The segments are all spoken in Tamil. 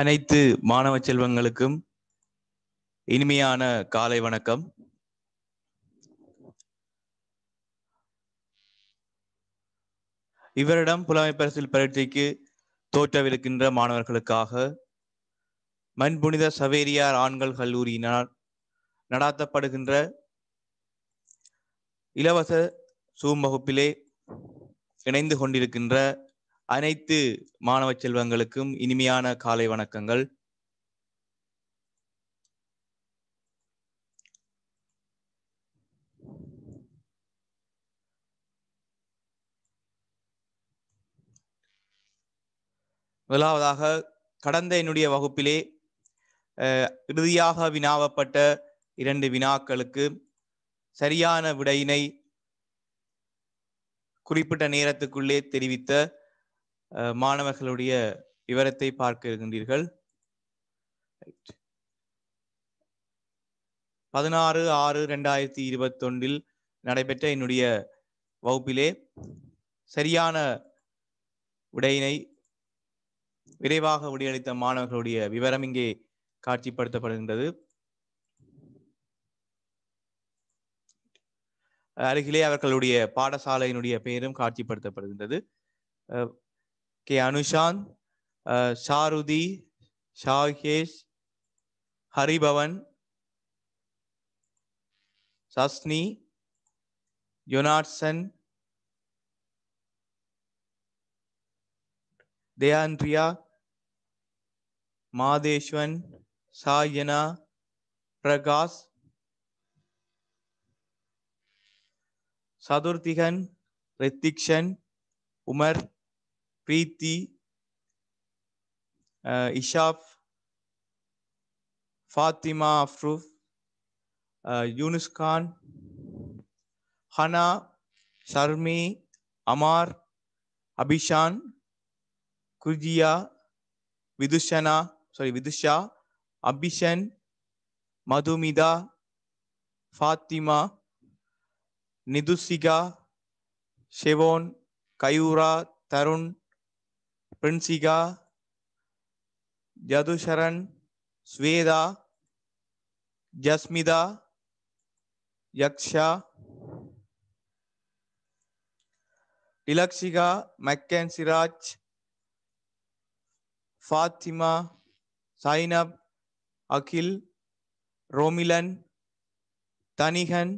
அனைத்து மாணவ செல்வங்களுக்கும் இனிமையான காலை வணக்கம் இவரிடம் புலமை பரிசில் பயிற்சிக்கு தோற்றவிருக்கின்ற மாணவர்களுக்காக மண்புனித சவேரியார் ஆண்கள் கல்லூரியினால் நடாத்தப்படுகின்ற இலவச சூம் வகுப்பிலே இணைந்து கொண்டிருக்கின்ற அனைத்து மாணவ செல்வங்களுக்கும் இனிமையான காலை வணக்கங்கள் முதலாவதாக கடந்த என்னுடைய வகுப்பிலே இறுதியாக வினாவப்பட்ட இரண்டு வினாக்களுக்கு சரியான விடையினை குறிப்பிட்ட நேரத்துக்குள்ளே தெரிவித்த மாணவர்களுடைய விவரத்தை பார்க்க இருக்கின்றீர்கள் பதினாறு ஆறு ரெண்டாயிரத்தி இருபத்தொன்றில் நடைபெற்ற என்னுடைய வகுப்பிலே சரியான உடையினை விரைவாக உடையளித்த மாணவர்களுடைய விவரம் இங்கே காட்சிப்படுத்தப்படுகின்றது அருகிலே அவர்களுடைய பாடசாலையினுடைய பெயரும் காட்சிப்படுத்தப்படுகின்றது के Anushanth Sharudi Shakesh Haribhavan Sasni Jonathan Dayanthriya Madeshwan Saina Prakash Chathurthikan Rithikshan Umar Preeti, uh, Ishaf, Fatima Afruf, uh, Yunus Khan, Hana, Sharmi, Amar, Abhishan, Kurjiya, Vidushana, sorry, Vidusha, Abhishan, Madhumida, Fatima, Nidusiga, Shevon, Kayura, Tarun, Princika Yadusharan Sweda Jasmida Yaksha Tilakshika Maikan Fatima Zainab Akhil Romilan Tanihan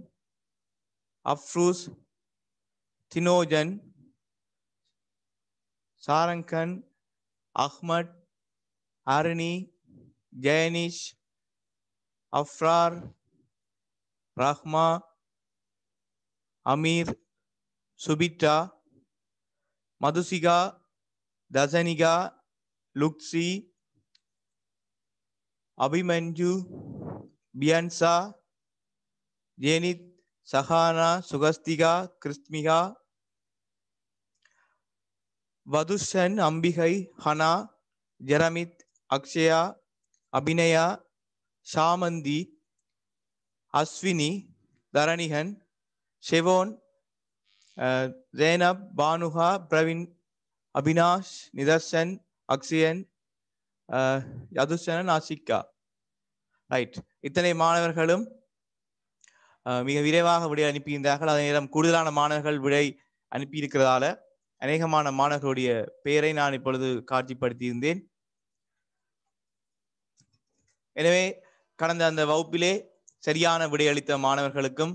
Afroos Thinojan Sarangkhan Ahmed Aarni Jaynish Afrar Rahma Ameer Subitha Madhusika Dasanika Luxy Abhimanju Biyansa Jenith Sahana Sugasthika Krishmika Vathushan Ambikai Hana Jeramith Akshaya Abinaya Shamanthi Aswini Dharanikan Shevon Zainab Banuka Praveen Abinash Nitharshan Akshayan Yathushanan Asika right இத்தனை மாணவர்களும் மிக விரைவாக விடை அனுப்பியிருந்தார்கள் அதே நேரம் கூடுதலான மாணவர்கள் விடை அனுப்பியிருக்கிறதால அநேகமான மாணவர்களுடைய பெயரை நான் இப்பொழுது காட்சிப்படுத்தியிருந்தேன் எனவே கடந்த அந்த வகுப்பிலே சரியான விடையளித்த மாணவர்களுக்கும்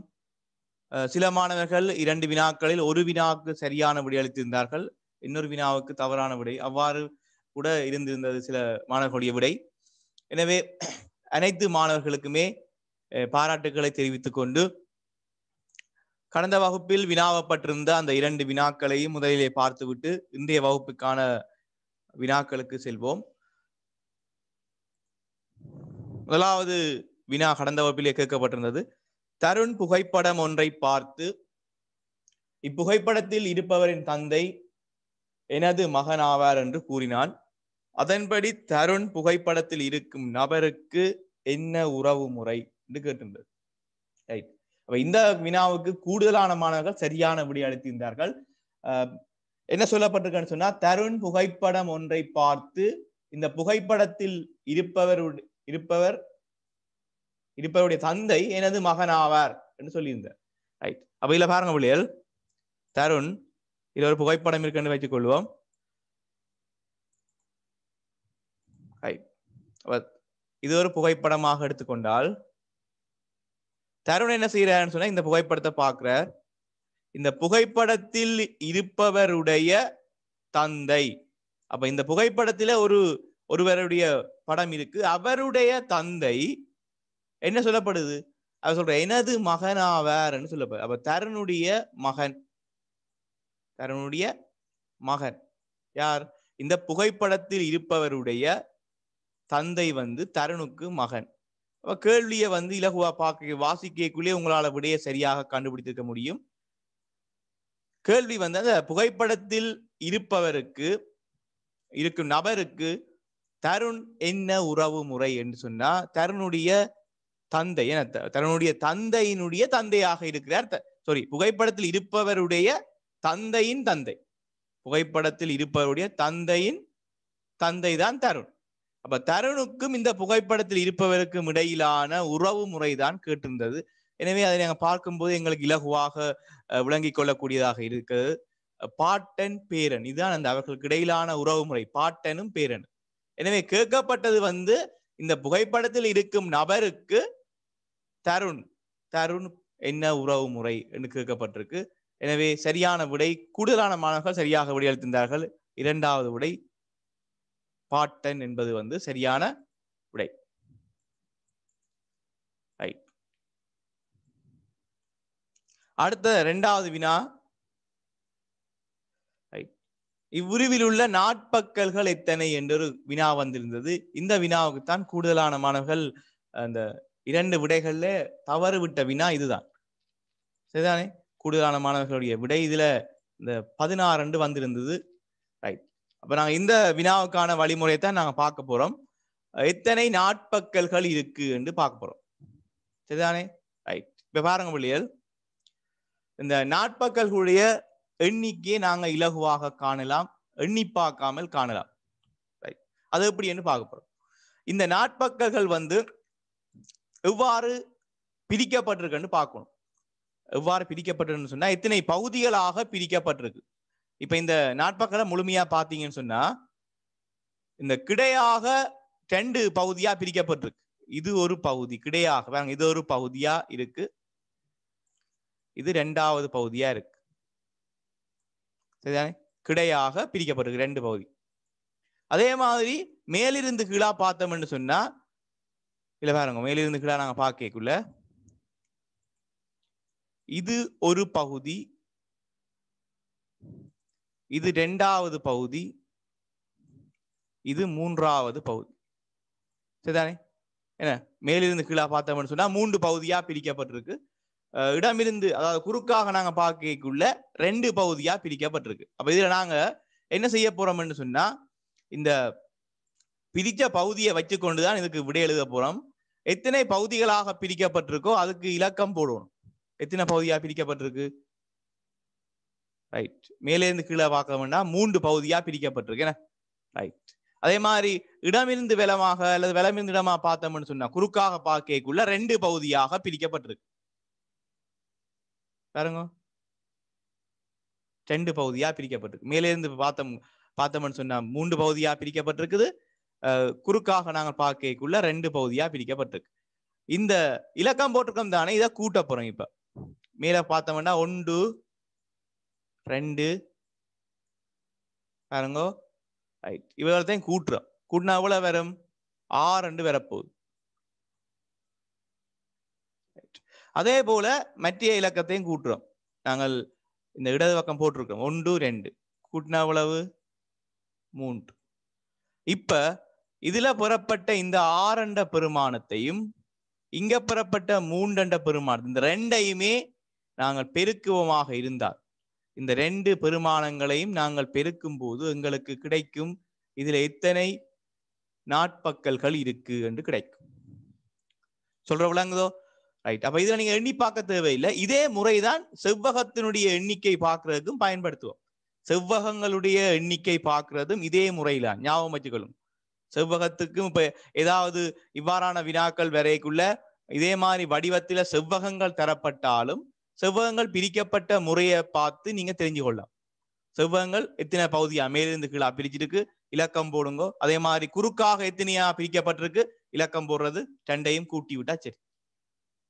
சில மாணவர்கள் இரண்டு வினாக்களில் ஒரு வினாவுக்கு சரியான விடையளித்திருந்தார்கள் இன்னொரு வினாவுக்கு தவறான விடை அவ்வாறு கூட இருந்திருந்தது சில மாணவர்களுடைய விடை எனவே அனைத்து மாணவர்களுக்குமே பாராட்டுக்களை தெரிவித்துக் கொண்டு கடந்த வகுப்பில் வினாவப்பட்டிருந்த அந்த இரண்டு வினாக்களையும் முதலிலே பார்த்துவிட்டு இந்திய வகுப்புக்கான வினாக்களுக்கு செல்வோம் முதலாவது வினா கடந்த வகுப்பிலே கேட்கப்பட்டிருந்தது தருண் புகைப்படம் ஒன்றை பார்த்து இப்புகைப்படத்தில் இருப்பவரின் தந்தை எனது மகன் ஆவார் என்று கூறினான் அதன்படி தருண் புகைப்படத்தில் இருக்கும் நபருக்கு என்ன உறவு முறை என்று கேட்டிருந்தது ரைட் அப்ப இந்த வினாவுக்கு கூடுதலான மாணவர்கள் சரியான விடை அளித்திருந்தார்கள் என்ன சொல்லப்பட்டிருக்கன்னு சொன்னா தருண் புகைப்படம் ஒன்றை பார்த்து இந்த புகைப்படத்தில் இருப்பவர் இருப்பவர் இருப்பவருடைய தந்தை எனது மகன் ஆவார் என்று சொல்லியிருந்தார் ரைட் அப்ப இல்ல பாருங்க ஒழியல் தருண் இது ஒரு புகைப்படம் இருக்குன்னு வைத்துக் கொள்வோம் ரைட் இது ஒரு புகைப்படமாக எடுத்துக்கொண்டால் தருண் என்ன செய்யறாருன்னு சொன்னா இந்த புகைப்படத்தை பாக்குறார் இந்த புகைப்படத்தில் இருப்பவருடைய தந்தை அப்ப இந்த புகைப்படத்துல ஒரு ஒருவருடைய படம் இருக்கு அவருடைய தந்தை என்ன சொல்லப்படுது அவர் சொல்ற எனது மகனாவார்ன்னு சொல்லப்படுது அப்ப தருணுடைய மகன் தருணுடைய மகன் யார் இந்த புகைப்படத்தில் இருப்பவருடைய தந்தை வந்து தருணுக்கு மகன் கேள்வியை வந்து இலகுவா பார்க்க வாசிக்கக்குள்ளே உங்களால விடைய சரியாக கண்டுபிடித்திருக்க முடியும் கேள்வி வந்து அந்த புகைப்படத்தில் இருப்பவருக்கு இருக்கும் நபருக்கு தருண் என்ன உறவு முறை என்று சொன்னா தருணுடைய தந்தை என்ன தருணுடைய தந்தையினுடைய தந்தையாக இருக்கிறார் சாரி புகைப்படத்தில் இருப்பவருடைய தந்தையின் தந்தை புகைப்படத்தில் இருப்பவருடைய தந்தையின் தந்தை தான் தருண் அப்ப தருணுக்கும் இந்த புகைப்படத்தில் இருப்பவருக்கும் இடையிலான உறவு முறைதான் கேட்டிருந்தது எனவே அதை நாங்கள் பார்க்கும்போது எங்களுக்கு இலகுவாக விளங்கிக் கொள்ளக்கூடியதாக இருக்குது பாட்டன் பேரன் இதுதான் அந்த அவர்களுக்கு இடையிலான உறவு முறை பாட்டனும் பேரன் எனவே கேட்கப்பட்டது வந்து இந்த புகைப்படத்தில் இருக்கும் நபருக்கு தருண் தருண் என்ன உறவு முறை என்று கேட்கப்பட்டிருக்கு எனவே சரியான விடை கூடுதலான மாணவர்கள் சரியாக விடையளித்திருந்தார்கள் இரண்டாவது விடை பாட்டன் என்பது வந்து சரியான உடை ரைட் அடுத்த ரெண்டாவது வினா இவ்வுருவில் உள்ள நாட்பக்கல்கள் எத்தனை என்றொரு வினா வந்திருந்தது இந்த வினாவுக்குத்தான் கூடுதலான மாணவர்கள் அந்த இரண்டு விடைகள்ல தவறு விட்ட வினா இதுதான் சரிதானே கூடுதலான மாணவர்களுடைய விடை இதுல இந்த பதினாறு வந்திருந்தது அப்ப நாங்க இந்த வினாவுக்கான வழிமுறையை தான் நாங்க பார்க்க போறோம் எத்தனை நாட்பக்கல்கள் இருக்கு என்று பார்க்க போறோம் சரிதானே ரைட் இப்ப பாருங்க பிள்ளைகள் இந்த நாட்பக்கல்களுடைய எண்ணிக்கையை நாங்க இலகுவாக காணலாம் எண்ணி பார்க்காமல் காணலாம் ரைட் அது எப்படி என்று பார்க்க போறோம் இந்த நாட்பக்கல்கள் வந்து எவ்வாறு பிரிக்கப்பட்டிருக்குன்னு பார்க்கணும் எவ்வாறு பிரிக்கப்பட்டிருக்குன்னு சொன்னா எத்தனை பகுதிகளாக பிரிக்கப்பட்டிருக்கு இப்ப இந்த நாட்பக்களை முழுமையா பாத்தீங்கன்னு சொன்னா இந்த கிடையாக ரெண்டு பகுதியா பிரிக்கப்பட்டிருக்கு இது ஒரு பகுதி கிடையாக இது ஒரு பகுதியா இருக்கு இது ரெண்டாவது பகுதியா இருக்கு சரிதானே கிடையாக பிரிக்கப்பட்டிருக்கு ரெண்டு பகுதி அதே மாதிரி மேலிருந்து கீழா பார்த்தோம்னு சொன்னா இல்ல பாருங்க மேலிருந்து கீழா நாங்க பார்க்கக்குள்ள இது ஒரு பகுதி இது ரெண்டாவது பகுதி இது மூன்றாவது பகுதி சரிதானே என்ன மேலிருந்து கீழா பார்த்தோம்னு சொன்னா மூன்று பகுதியா பிரிக்கப்பட்டிருக்கு இடமிருந்து அதாவது குறுக்காக நாங்க பார்க்கக்குள்ள ரெண்டு பகுதியா பிரிக்கப்பட்டிருக்கு அப்ப இதுல நாங்க என்ன செய்ய போறோம்னு சொன்னா இந்த பிரித்த பகுதியை வச்சுக்கொண்டு தான் இதுக்கு விடை எழுத போறோம் எத்தனை பகுதிகளாக பிரிக்கப்பட்டிருக்கோ அதுக்கு இலக்கம் போடுவோம் எத்தனை பகுதியா பிரிக்கப்பட்டிருக்கு ரைட் மேலேருந்து கீழே பார்க்க வேண்டாம் மூன்று பகுதியா பிரிக்கப்பட்டிருக்கு என்ன ரைட் அதே மாதிரி இடமிருந்து விலமாக அல்லது விலமிருந்து இடமா பார்த்தோம்னு சொன்னா குறுக்காக பார்க்கக்குள்ள ரெண்டு பகுதியாக பிரிக்கப்பட்டிருக்கு பாருங்க ரெண்டு பகுதியா பிரிக்கப்பட்டிருக்கு மேலேருந்து பார்த்தோம் பார்த்தோம்னு சொன்னா மூன்று பகுதியா பிரிக்கப்பட்டிருக்குது குறுக்காக நாங்கள் பார்க்கக்குள்ள ரெண்டு பகுதியா பிரிக்கப்பட்டிருக்கு இந்த இலக்கம் போட்டிருக்கோம் தானே இதை கூட்ட போறோம் இப்ப மேல பார்த்தோம்னா ஒன்று ரெண்டு பாருங்கோ ரைட் இவர்களத்தையும் கூட்டுறோம் கூட்டினா அவ்வளோ வரும் ஆர் ரெண்டு வரப்போகுது அதே போல மத்திய இலக்கத்தையும் கூட்டுறோம் நாங்கள் இந்த இடது பக்கம் போட்டிருக்கோம் ஒன்று ரெண்டு கூட்டினா அவ்வளவு மூன்று இப்ப இதுல புறப்பட்ட இந்த ஆறண்ட பெருமானத்தையும் இங்க புறப்பட்ட மூன்றண்ட பெருமானத்தை இந்த ரெண்டையுமே நாங்கள் பெருக்குவமாக இருந்தால் இந்த ரெண்டு பெருமானங்களையும் நாங்கள் பெருக்கும் போது எங்களுக்கு கிடைக்கும் இதில் எத்தனை நாட்பக்கல்கள் இருக்கு என்று கிடைக்கும் சொல்ற விளங்குதோ ரைட் அப்ப இதுல நீங்க எண்ணி பார்க்க தேவையில்லை இதே முறைதான் செவ்வகத்தினுடைய எண்ணிக்கை பார்க்கறதுக்கும் பயன்படுத்துவோம் செவ்வகங்களுடைய எண்ணிக்கை பார்க்கறதும் இதே முறையில ஞாபகம் வச்சுக்கொள்ளும் செவ்வகத்துக்கும் இப்ப ஏதாவது இவ்வாறான வினாக்கள் வரைக்குள்ள இதே மாதிரி வடிவத்தில செவ்வகங்கள் தரப்பட்டாலும் செவ்வகங்கள் பிரிக்கப்பட்ட முறையை பார்த்து நீங்க தெரிஞ்சு கொள்ளலாம் செவ்வகங்கள் எத்தனை பகுதியா மேலிருந்து கீழா பிரிச்சிருக்கு இலக்கம் போடுங்க அதே மாதிரி குறுக்காக எத்தனையா பிரிக்கப்பட்டிருக்கு இலக்கம் போடுறது ரெண்டையும் கூட்டி விட்டா சரி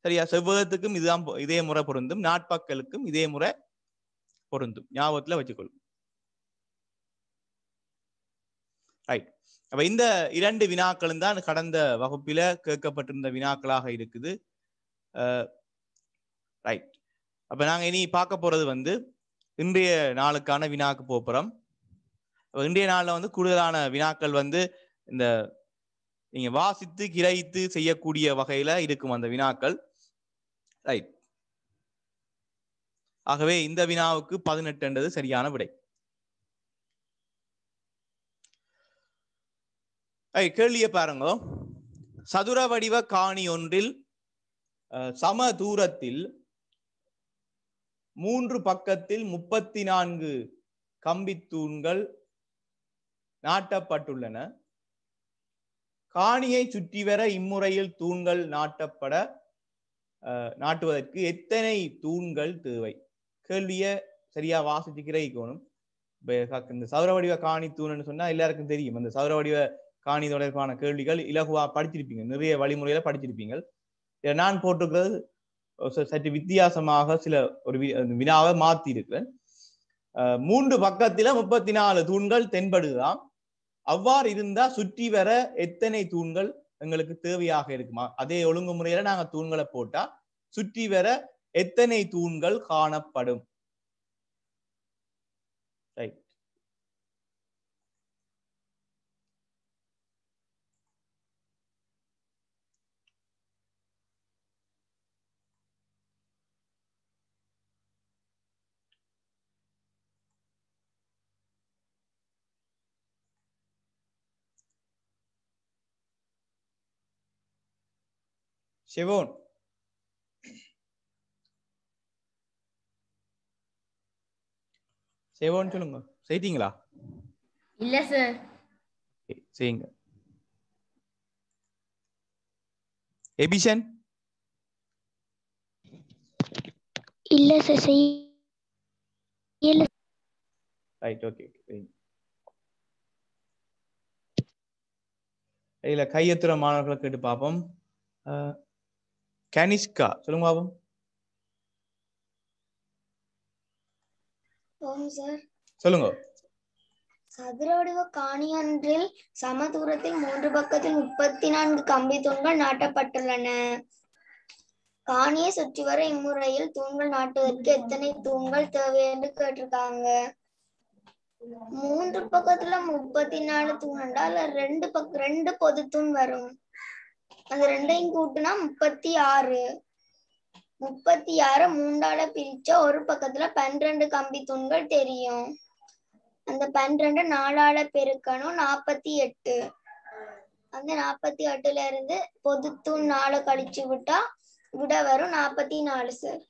சரியா செவ்வகத்துக்கும் இதுதான் இதே முறை பொருந்தும் நாட்பக்கலுக்கும் இதே முறை பொருந்தும் ஞாபகத்துல வச்சுக்கொள்ளும் ரைட் அப்ப இந்த இரண்டு வினாக்களும் தான் கடந்த வகுப்பில கேட்கப்பட்டிருந்த வினாக்களாக இருக்குது ரைட் அப்போ நாங்கள் இனி பார்க்க போகிறது வந்து இன்றைய நாளுக்கான வினாக்கு போகிறோம் இன்றைய நாளில் வந்து கூடுதலான வினாக்கள் வந்து இந்த நீங்கள் வாசித்து கிரைத்து செய்யக்கூடிய வகையில் இருக்கும் அந்த வினாக்கள் ரைட் ஆகவே இந்த வினாவுக்கு பதினெட்டுன்றது சரியான விடை கேள்விய பாருங்க சதுர வடிவ காணி ஒன்றில் சம தூரத்தில் மூன்று பக்கத்தில் முப்பத்தி நான்கு கம்பித்தூண்கள் நாட்டப்பட்டுள்ளன காணியை சுற்றி வர இம்முறையில் தூண்கள் நாட்டப்பட நாட்டுவதற்கு எத்தனை தூண்கள் தேவை கேள்விய சரியா வாசிச்சு கிரகிக்கணும் இந்த சௌர வடிவ காணி தூண்னு சொன்னா எல்லாருக்கும் தெரியும் அந்த சௌர வடிவ காணி தொடர்பான கேள்விகள் இலகுவா படிச்சிருப்பீங்க நிறைய வழிமுறையில படிச்சிருப்பீங்க நான் போட்டிருக்கிறது சற்று வித்தியாசமாக சில ஒரு வினாவை மாத்தி இருக்கிறேன் மூன்று பக்கத்தில முப்பத்தி நாலு தூண்கள் தென்படுதான் அவ்வாறு இருந்தா சுற்றி வர எத்தனை தூண்கள் எங்களுக்கு தேவையாக இருக்குமா அதே ஒழுங்குமுறையில நாங்க தூண்களை போட்டா சுற்றி வர எத்தனை தூண்கள் காணப்படும் ஷிவோன் ஷிவோன் சொல்லுங்க செய்தீங்களா இல்ல சார் செய்யுங்க எபிஷன் இல்ல சார் செய் இல்ல ரைட் ஓகே செய்யுங்க இதில் கையெத்துற மாணவர்களை கேட்டு பார்ப்போம் கனிஷ்கா சொல்லுங்க பாபு சொல்லுங்க சதுரவடிவ காணியன்றில் மூன்று பக்கத்தில் முப்பத்தி நான்கு கம்பி தூண்கள் நாட்டப்பட்டுள்ளன காணியை சுற்றி வர இம்முறையில் தூண்கள் நாட்டுவதற்கு எத்தனை தூண்கள் தேவை என்று கேட்டிருக்காங்க மூன்று பக்கத்துல முப்பத்தி நாலு தூண் ரெண்டு பக்கம் ரெண்டு பொது தூண் வரும் அந்த ரெண்டையும் கூட்டுனா முப்பத்தி ஆறு முப்பத்தி ஆறு மூண்டால பிரிச்சா ஒரு பக்கத்துல பன்னிரண்டு கம்பி தூண்கள் தெரியும் அந்த பன்னிரண்டு நாலால பெருக்கணும் நாற்பத்தி எட்டு அந்த நாற்பத்தி எட்டுல இருந்து பொது தூண் நாலு கழிச்சு விட்டா விட வரும் நாற்பத்தி நாலு சார்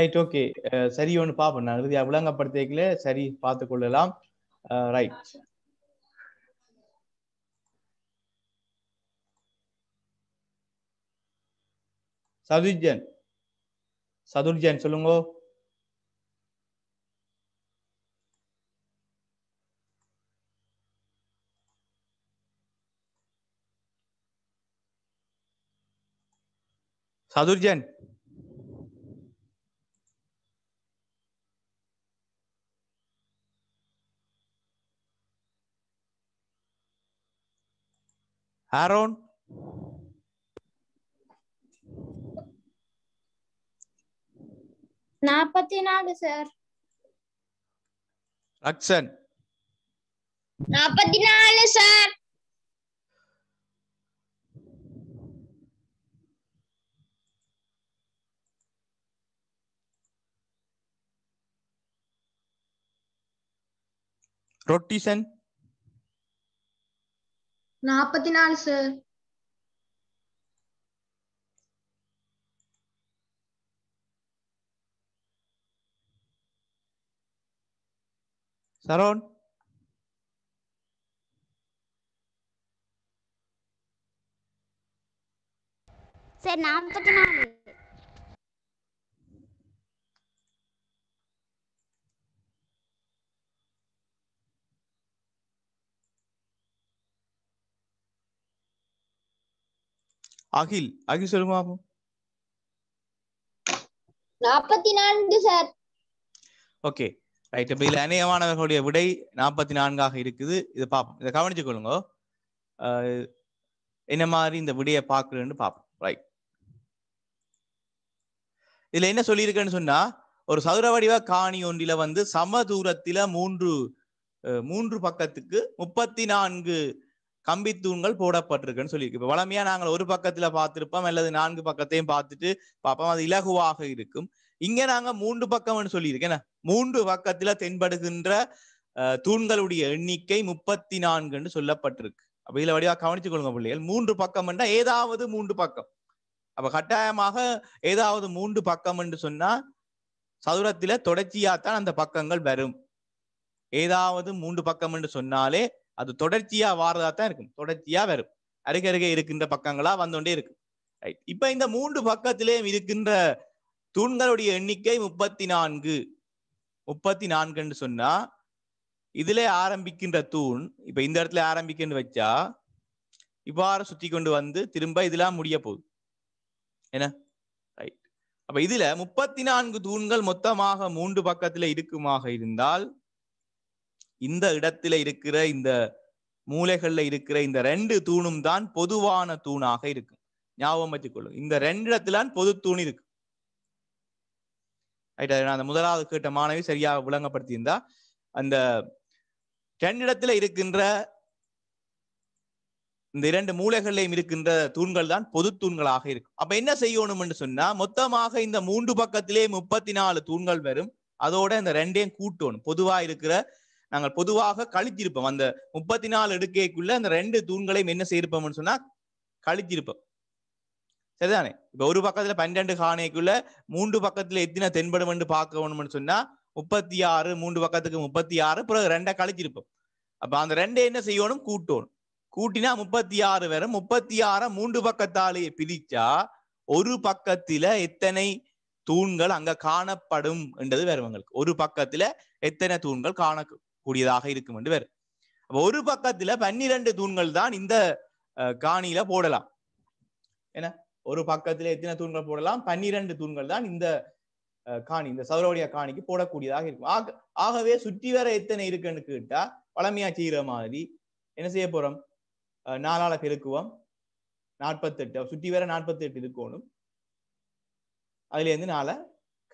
ரைட் ஓகே சரி ஒன்று பார்ப்போம் நான் விளங்கப்படுத்திக்கல சரி பார்த்து கொள்ளலாம் ரைட் சதுர்ஜன் சதுர்ஜன் சொல்லுங்க সাধুরজেন হারন நாற்பத்தி நாலு சார் அக்ஷன் நாற்பத்தி நாலு சார் ரொட்டிசன் நாற்பத்தி நாலு சார் Sharon? सर नाम तो बना అఖిల్ అఖిల్ సొల్லுங்க 44 ரைட் இப்ப இதுல அநேகமானவர்களுடைய விடை நாற்பத்தி நான்காக இருக்குது இதை பார்ப்போம் இதை கவனிச்சு கொள்ளுங்க என்ன மாதிரி இந்த விடைய பாக்குறேன்னு பார்ப்போம் ரைட் இதுல என்ன சொல்லியிருக்கேன்னு சொன்னா ஒரு சதுர வடிவ காணி ஒன்றில வந்து சம தூரத்தில மூன்று மூன்று பக்கத்துக்கு முப்பத்தி நான்கு கம்பி தூண்கள் போடப்பட்டிருக்குன்னு சொல்லியிருக்கு இப்ப வளமையா நாங்கள் ஒரு பக்கத்துல பார்த்திருப்போம் அல்லது நான்கு பக்கத்தையும் பார்த்துட்டு பார்ப்போம் அது இலகுவாக இருக்கும் இங்க நாங்க மூன்று பக்கம்னு சொல்லியிருக்கேன் மூன்று பக்கத்துல தென்படுகின்ற தூண்களுடைய எண்ணிக்கை முப்பத்தி நான்குன்னு சொல்லப்பட்டிருக்கு அப்ப இதுல வடிவா கவனிச்சு கொள்ளுங்க பிள்ளைகள் மூன்று பக்கம் ஏதாவது மூன்று பக்கம் அப்ப கட்டாயமாக ஏதாவது மூன்று பக்கம் என்று சொன்னா சதுரத்தில தொடர்ச்சியாத்தான் அந்த பக்கங்கள் வரும் ஏதாவது மூன்று பக்கம் என்று சொன்னாலே அது தொடர்ச்சியா தான் இருக்கும் தொடர்ச்சியா வரும் அருகருகே இருக்கின்ற பக்கங்களா வந்தோண்டே இருக்கு ரைட் இப்ப இந்த மூன்று பக்கத்திலேயும் இருக்கின்ற தூண்களுடைய எண்ணிக்கை முப்பத்தி நான்கு முப்பத்தி நான்குன்னு சொன்னா இதுல ஆரம்பிக்கின்ற தூண் இப்ப இந்த இடத்துல ஆரம்பிக்கன்னு வச்சா இவ்வாறு சுத்தி கொண்டு வந்து திரும்ப இதெல்லாம் முடிய போகுது என்ன ரைட் அப்ப இதுல முப்பத்தி நான்கு தூண்கள் மொத்தமாக மூன்று பக்கத்துல இருக்குமாக இருந்தால் இந்த இடத்துல இருக்கிற இந்த மூளைகள்ல இருக்கிற இந்த ரெண்டு தூணும் தான் பொதுவான தூணாக இருக்கும் ஞாபகம் வச்சுக்கொள்ளும் இந்த ரெண்டு இடத்துல பொது தூண் இருக்கு ரைட்டா அந்த முதலாவது கேட்ட மாணவி சரியாக விளங்கப்படுத்தியிருந்தா அந்த ரெண்டிடத்துல இருக்கின்ற இந்த இரண்டு மூலைகளிலையும் இருக்கின்ற தூண்கள் தான் பொது தூண்களாக இருக்கும் அப்ப என்ன செய்யணும் என்று சொன்னா மொத்தமாக இந்த மூன்று பக்கத்திலே முப்பத்தி நாலு தூண்கள் வரும் அதோட இந்த ரெண்டையும் கூட்டணும் பொதுவா இருக்கிற நாங்கள் பொதுவாக கழித்திருப்போம் அந்த முப்பத்தி நாலு எடுக்கைக்குள்ள அந்த ரெண்டு தூண்களையும் என்ன செய்யிருப்போம்னு சொன்னா கழித்திருப்போம் சரிதானே இப்ப ஒரு பக்கத்துல பன்னெண்டு காணைக்குள்ள மூன்று பக்கத்துல எத்தனை தென்படும் என்று பார்க்க வேணும்னு சொன்னா முப்பத்தி ஆறு மூன்று பக்கத்துக்கு முப்பத்தி ஆறு பிறகு ரெண்டா கழிச்சிருப்போம் அப்ப அந்த ரெண்டை என்ன செய்யணும் கூட்டணும் கூட்டினா முப்பத்தி ஆறு வரும் முப்பத்தி ஆறு மூன்று பக்கத்தாலேயே பிரிச்சா ஒரு பக்கத்துல எத்தனை தூண்கள் அங்க காணப்படும் என்றது வரும் எங்களுக்கு ஒரு பக்கத்துல எத்தனை தூண்கள் காணக்கூடியதாக இருக்கும் என்று வரும் ஒரு பக்கத்துல பன்னிரண்டு தூண்கள் தான் இந்த காணியில போடலாம் என்ன ஒரு பக்கத்துல எத்தனை தூண்கள் போடலாம் பன்னிரண்டு தூண்கள் தான் இந்த காணி இந்த சௌரோடைய காணிக்கு போடக்கூடியதாக இருக்கும் ஆகவே சுற்றி வர எத்தனை இருக்குன்னு கேட்டா பழமையா செய்யற மாதிரி என்ன செய்ய போறோம் நாலால பெருக்குவோம் நாற்பத்தெட்டு சுற்றி வர நாற்பத்தெட்டு இருக்கணும் அதுல இருந்து நாளை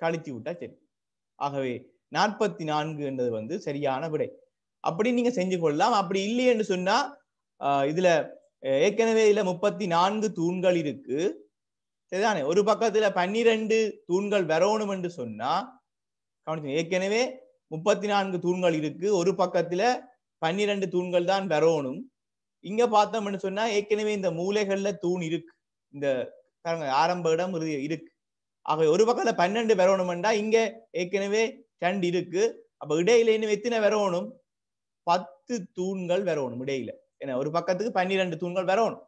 கழித்து விட்டா சரி ஆகவே நாற்பத்தி நான்கு என்றது வந்து சரியான விடை அப்படி நீங்க செஞ்சு கொள்ளலாம் அப்படி இல்லை என்று சொன்னா இதுல ஏற்கனவே இதுல முப்பத்தி நான்கு தூண்கள் இருக்கு சரிதானே ஒரு பக்கத்துல பன்னிரண்டு தூண்கள் வரணும் என்று சொன்னா கவனிச்சு ஏற்கனவே முப்பத்தி நான்கு தூண்கள் இருக்கு ஒரு பக்கத்துல பன்னிரண்டு தூண்கள் தான் வரணும் இங்க பார்த்தோம்னு சொன்னா ஏற்கனவே இந்த மூலைகள்ல தூண் இருக்கு இந்த ஆரம்ப இடம் இறுதி இருக்கு ஆகவே ஒரு பக்கத்துல பன்னெண்டு வரணும்டா இங்க ஏற்கனவே ரெண்டு இருக்கு அப்ப இடையில இன்னும் எத்தனை வரணும் பத்து தூண்கள் வரணும் இடையில ஏன்னா ஒரு பக்கத்துக்கு பன்னிரெண்டு தூண்கள் வரணும்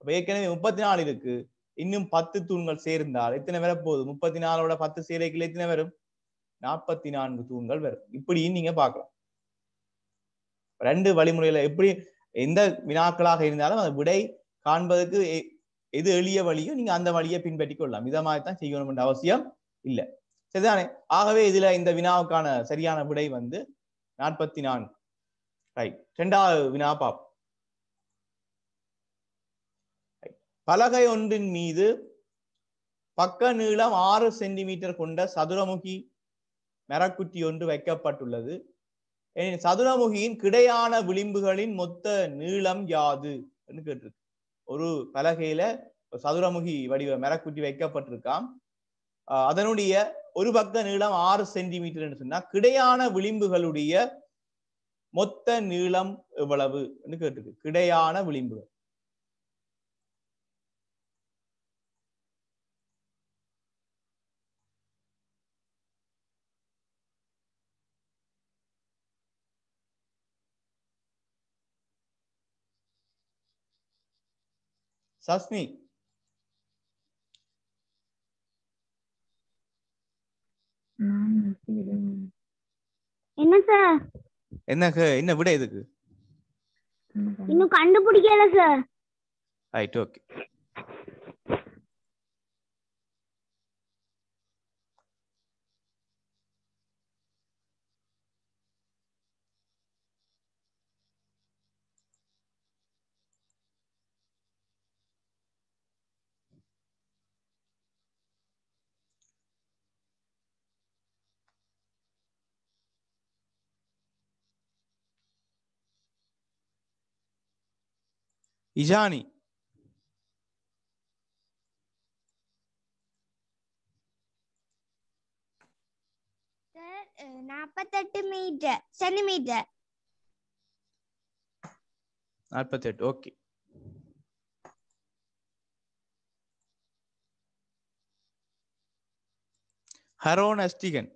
அப்ப ஏற்கனவே முப்பத்தி நாலு இருக்கு இன்னும் பத்து தூண்கள் சேர்ந்தால் எத்தனை வர போகுது முப்பத்தி நாலோட பத்து சீரைக்குள்ள எத்தனை வரும் நாற்பத்தி நான்கு தூண்கள் வரும் இப்படியும் நீங்க பார்க்கலாம் ரெண்டு வழிமுறையில எப்படி எந்த வினாக்களாக இருந்தாலும் அந்த விடை காண்பதற்கு எது எளிய வழியோ நீங்க அந்த வழியை பின்பற்றி கொள்ளலாம் இதை மாதிரிதான் செய்யணும் என்ற அவசியம் இல்லை சரிதானே ஆகவே இதுல இந்த வினாவுக்கான சரியான விடை வந்து நாற்பத்தி நான்கு ரைட் ரெண்டாவது வினா பாப்போம் பலகை ஒன்றின் மீது பக்க நீளம் ஆறு சென்டிமீட்டர் கொண்ட சதுரமுகி மரக்குட்டி ஒன்று வைக்கப்பட்டுள்ளது சதுரமுகியின் கிடையான விளிம்புகளின் மொத்த நீளம் யாது கேட்டிருக்கு ஒரு பலகையில சதுரமுகி வடிவ மரக்குட்டி வைக்கப்பட்டிருக்காம் அதனுடைய ஒரு பக்க நீளம் ஆறு சென்டிமீட்டர் சொன்னா கிடையான விளிம்புகளுடைய மொத்த நீளம் எவ்வளவு கேட்டிருக்கு கிடையான விளிம்புகள் சாஸ்னி என்ன சார் என்ன என்ன விட இதுக்கு இன்னும் கண்டுபிடிக்கல சார் ரைட் ஓகே இஜானி நாற்பத்தெட்டு மீட்டர் சென்டிமீட்டர் நாற்பத்தெட்டு ஓகே ஹரோன் அஸ்டிகன்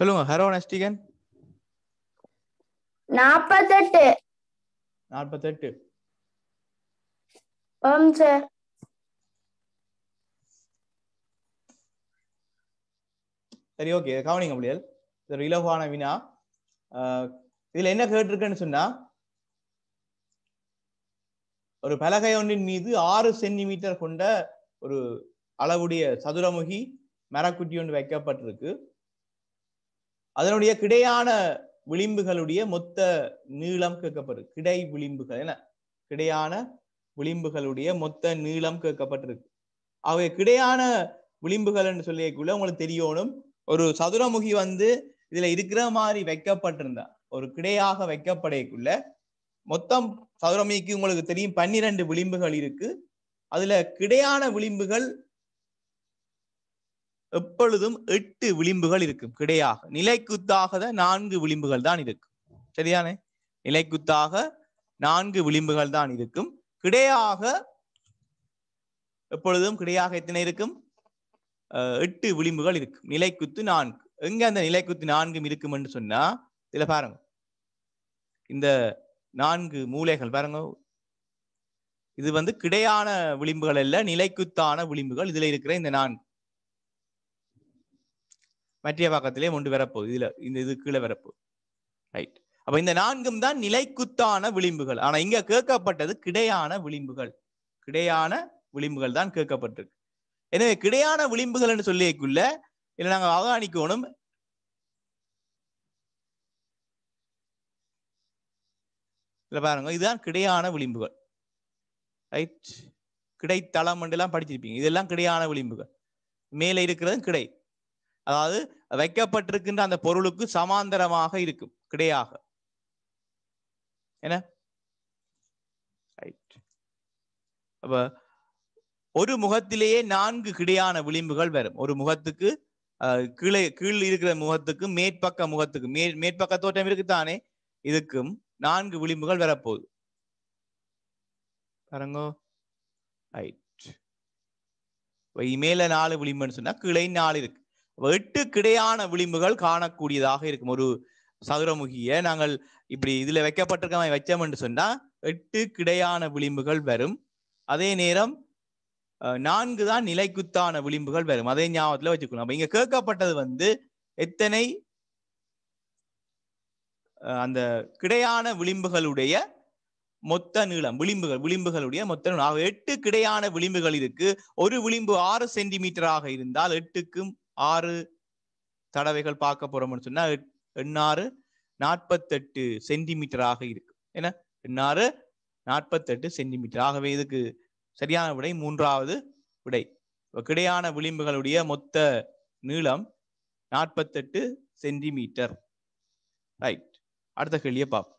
சொல்லுங்க ஹரோ நஸ்டிகன் நாற்பத்தெட்டு நாற்பத்தெட்டு சார் சரி ஓகே கவனிங்க முடியல் ஒரு இலகுவான வினா இதுல என்ன கேட்டிருக்கேன்னு சொன்னா ஒரு பலகை ஒன்றின் மீது ஆறு சென்டிமீட்டர் கொண்ட ஒரு அளவுடைய சதுரமுகி மரக்குட்டி ஒன்று வைக்கப்பட்டிருக்கு அதனுடைய கிடையான விளிம்புகளுடைய மொத்த நீளம் கேட்கப்படுது கிடை விளிம்புகள் என்ன கிடையான விளிம்புகளுடைய மொத்த நீளம் கேட்கப்பட்டிருக்கு அவை கிடையான விளிம்புகள் என்று சொல்லியக்குள்ள உங்களுக்கு தெரியணும் ஒரு சதுரமுகி வந்து இதுல இருக்கிற மாதிரி வைக்கப்பட்டிருந்தா ஒரு கிடையாக வைக்கப்படையக்குள்ள மொத்தம் சதுரமுகிக்கு உங்களுக்கு தெரியும் பன்னிரண்டு விளிம்புகள் இருக்கு அதுல கிடையான விளிம்புகள் எப்பொழுதும் எட்டு விளிம்புகள் இருக்கும் கிடையாக நிலைக்குத்தாக நான்கு விளிம்புகள் தான் இருக்கும் சரியானே நிலைக்குத்தாக நான்கு விளிம்புகள் தான் இருக்கும் கிடையாக எப்பொழுதும் கிடையாக எத்தனை இருக்கும் எட்டு விளிம்புகள் இருக்கும் நிலைக்குத்து நான்கு எங்க அந்த நிலைக்குத்து நான்கும் இருக்கும் என்று சொன்னா இதுல பாருங்க இந்த நான்கு மூளைகள் பாருங்க இது வந்து கிடையான விளிம்புகள் அல்ல நிலைக்குத்தான விளிம்புகள் இதுல இருக்கிற இந்த நான்கு மற்றிய பக்கத்திலே ஒன்று வரப்போ இதுல இந்த இது கீழே வரப்போ ரைட் அப்ப இந்த நான்கும் தான் நிலைக்குத்தான விளிம்புகள் ஆனா இங்க கேட்கப்பட்டது கிடையான விளிம்புகள் கிடையான விளிம்புகள் தான் கேட்கப்பட்டிருக்கு எனவே கிடையான விளிம்புகள் என்று சொல்லியக்குள்ள இல்ல நாங்கள் அவதானிக்கணும் இல்லை பாருங்க இதுதான் கிடையான விளிம்புகள் ரைட் கிடைத்தளம் எல்லாம் படிச்சிருப்பீங்க இதெல்லாம் கிடையான விளிம்புகள் மேலே இருக்கிறதும் கிடை அதாவது வைக்கப்பட்டிருக்கின்ற அந்த பொருளுக்கு சமாந்தரமாக இருக்கும் கிடையாக என்ன அப்ப ஒரு முகத்திலேயே நான்கு கிடையான விளிம்புகள் வரும் ஒரு முகத்துக்கு கீழே கீழ் இருக்கிற முகத்துக்கு மேற்பக்க முகத்துக்கு மே மேற்பக்க தோற்றம் இருக்குத்தானே இதுக்கும் நான்கு விளிம்புகள் வரப்போகுது பாருங்கோ ரைட் மேல நாலு விளிம்புன்னு சொன்னா கிளை நாலு இருக்கு வெட்டு கிடையான விளிம்புகள் காணக்கூடியதாக இருக்கும் ஒரு சதுரமுகிய நாங்கள் இப்படி இதுல வைக்கப்பட்டிருக்க வச்சோம் என்று சொன்னா எட்டு கிடையான விளிம்புகள் வரும் அதே நேரம் நான்கு தான் நிலைக்குத்தான விளிம்புகள் வரும் அதே ஞாபகத்துல வச்சுக்கணும் அப்ப இங்க கேட்கப்பட்டது வந்து எத்தனை அந்த கிடையான விளிம்புகளுடைய மொத்த நீளம் விளிம்புகள் விளிம்புகளுடைய மொத்த நீளம் எட்டு கிடையான விளிம்புகள் இருக்கு ஒரு விளிம்பு ஆறு சென்டிமீட்டராக இருந்தால் எட்டுக்கும் ஆறு தடவைகள் பார்க்க போறோம்னு சொன்னா எண்ணாறு நாற்பத்தெட்டு சென்டிமீட்டராக இருக்கு ஏன்னா எண்ணாறு நாற்பத்தெட்டு சென்டிமீட்டர் ஆகவே இதுக்கு சரியான விடை மூன்றாவது விடை கிடையான விளிம்புகளுடைய மொத்த நீளம் நாற்பத்தெட்டு சென்டிமீட்டர் ரைட் அடுத்த கேள்வியை பார்ப்போம்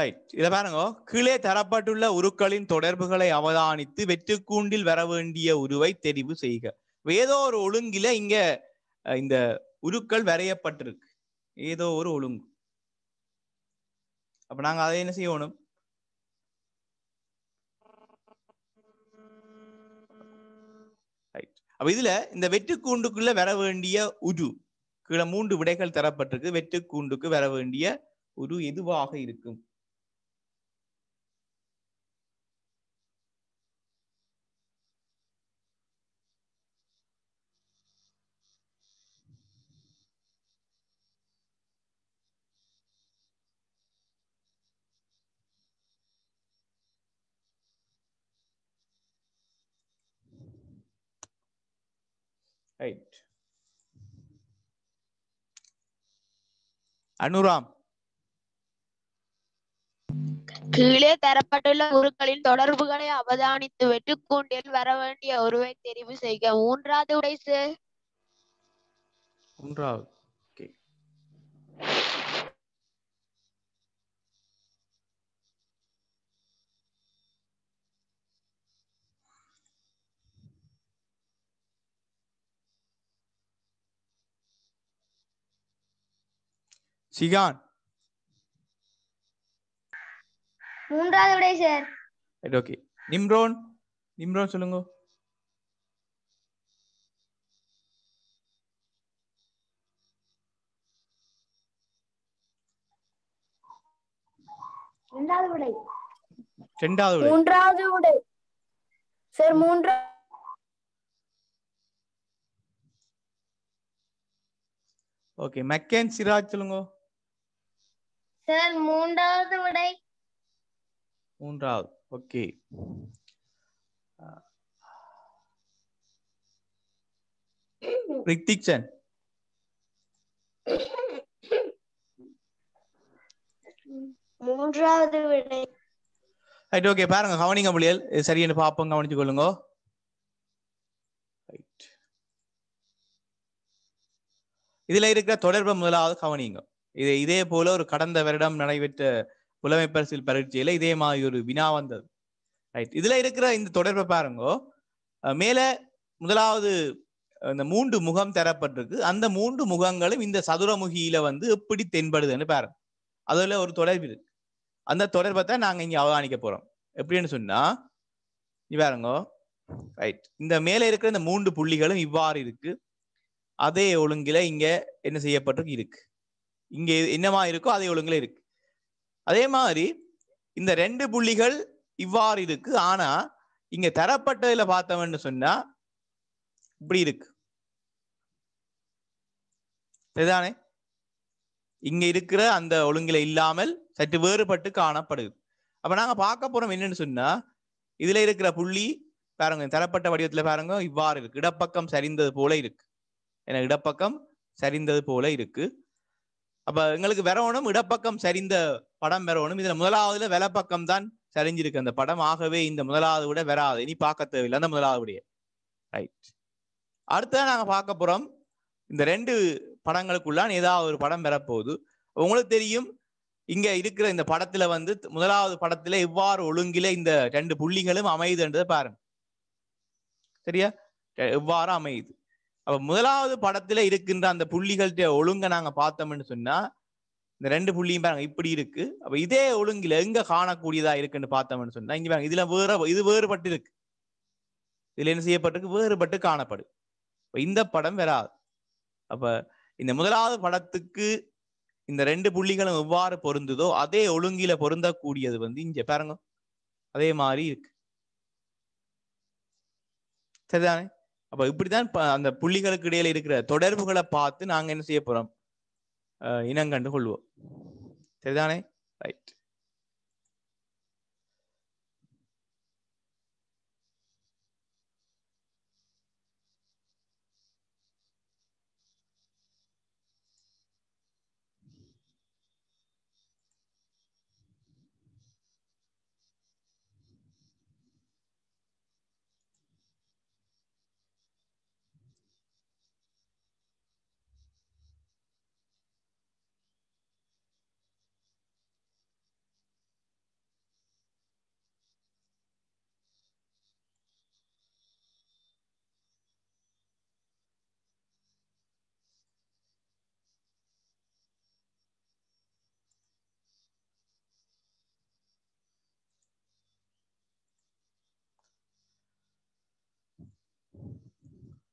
ரைட் இதை பாருங்க கீழே தரப்பட்டுள்ள உருக்களின் தொடர்புகளை அவதானித்து வெற்றுக்கூண்டில் வர வேண்டிய உருவை தெரிவு செய்க ஏதோ ஒரு ஒழுங்கில இங்க இந்த உருக்கள் வரையப்பட்டிருக்கு ஏதோ ஒரு ஒழுங்கு அப்ப நாங்க அதை என்ன செய்யணும் அப்ப இதுல இந்த வெட்டுக்கூண்டுக்குள்ள வர வேண்டிய உரு கீழே மூன்று விடைகள் தரப்பட்டிருக்கு வெட்டுக்கூண்டுக்கு வர வேண்டிய உரு எதுவாக இருக்கும் ரைட் அனுராம் கீழே தரப்பட்டுள்ள குருக்களின் தொடர்புகளை அவதானித்து வெட்டுக்கூண்டில் வர வேண்டிய உருவை தெரிவு செய்க மூன்றாவது உடைசு மூன்றாவது சிகான் மூன்றாவது விடை சார் ரைட் ஓகே நிம்ரோன் நிம்ரோன் சொல்லுங்க இரண்டாவது விடை இரண்டாவது விடை மூன்றாவது விடை சார் மூன்றா ஓகே மெக்கேன் சிராஜ் சொல்லுங்க சார் மூன்றாவது விடை மூன்றாவது ஓகே ரித்திக் சன் மூன்றாவது விடை ரைட் ஓகே பாருங்க கவனிங்க புலியல் சரின்னு பாப்போம் கவனிச்சு கொள்ளுங்க ரைட் இதுல இருக்கிற தொடர்பு முதலாவது கவனிங்க இது இதே போல ஒரு கடந்த வருடம் நடைபெற்ற புலமை பரிசில் பரீட்சையில இதே மாதிரி ஒரு வினா வந்தது ரைட் இதுல இருக்கிற இந்த தொடர்பை பாருங்கோ மேல முதலாவது இந்த மூன்று முகம் தரப்பட்டிருக்கு அந்த மூன்று முகங்களும் இந்த சதுரமுகியில வந்து எப்படி தென்படுதுன்னு பாருங்க அதுல ஒரு தொடர்பு இருக்கு அந்த தொடர்பை தான் நாங்க இங்க அவதானிக்க போறோம் எப்படின்னு சொன்னா பாருங்க ரைட் இந்த மேல இருக்கிற இந்த மூன்று புள்ளிகளும் இவ்வாறு இருக்கு அதே ஒழுங்கில இங்க என்ன செய்யப்பட்டிருக்கு இருக்கு இங்கே என்னமா இருக்கோ அதே ஒழுங்குல இருக்கு அதே மாதிரி இந்த ரெண்டு புள்ளிகள் இவ்வாறு இருக்கு ஆனா இங்க தரப்பட்டதுல பார்த்தவன்னு சொன்னா இப்படி இருக்கு சரிதானே இங்க இருக்கிற அந்த ஒழுங்குல இல்லாமல் சற்று வேறுபட்டு காணப்படுது அப்ப நாங்க பார்க்க போறோம் என்னன்னு சொன்னா இதுல இருக்கிற புள்ளி பாருங்க தரப்பட்ட வடிவத்துல பாருங்க இவ்வாறு இருக்கு இடப்பக்கம் சரிந்தது போல இருக்கு ஏன்னா இடப்பக்கம் சரிந்தது போல இருக்கு அப்ப எங்களுக்கு வரவணும் இடப்பக்கம் சரிந்த படம் வரவணும் இதுல முதலாவதுல விலப்பக்கம் தான் சரிஞ்சிருக்கு அந்த படம் ஆகவே இந்த முதலாவது விட வராது இனி பார்க்க தேவையில்லை அந்த முதலாவது விடைய ரைட் அடுத்ததான் நாங்க பார்க்க போறோம் இந்த ரெண்டு படங்களுக்குள்ளான் ஏதாவது ஒரு படம் வரப்போகுது உங்களுக்கு தெரியும் இங்க இருக்கிற இந்த படத்துல வந்து முதலாவது படத்துல எவ்வாறு ஒழுங்கில இந்த ரெண்டு புள்ளிகளும் அமையுதுன்றதை பாருங்க சரியா எவ்வாறு அமையுது அப்ப முதலாவது படத்துல இருக்கின்ற அந்த புள்ளிகள்கிட்ட ஒழுங்க நாங்க பார்த்தோம்னு சொன்னா இந்த ரெண்டு புள்ளியும் பாருங்க இப்படி இருக்கு அப்ப இதே ஒழுங்குல எங்க காணக்கூடியதா இருக்குன்னு பார்த்தோம்னு சொன்னா இங்க இதுல வேற இது வேறுபட்டு இருக்கு இதுல என்ன செய்யப்பட்டிருக்கு வேறுபட்டு காணப்படு இந்த படம் வராது அப்ப இந்த முதலாவது படத்துக்கு இந்த ரெண்டு புள்ளிகளும் எவ்வாறு பொருந்துதோ அதே ஒழுங்கில பொருந்தக்கூடியது வந்து இங்க பாருங்க அதே மாதிரி இருக்கு சரிதானே அப்ப இப்படிதான் அந்த புள்ளிகளுக்கு இடையில இருக்கிற தொடர்புகளை பார்த்து நாங்க என்ன செய்ய போறோம் இனங்கண்டு கொள்வோம் சரிதானே ரைட்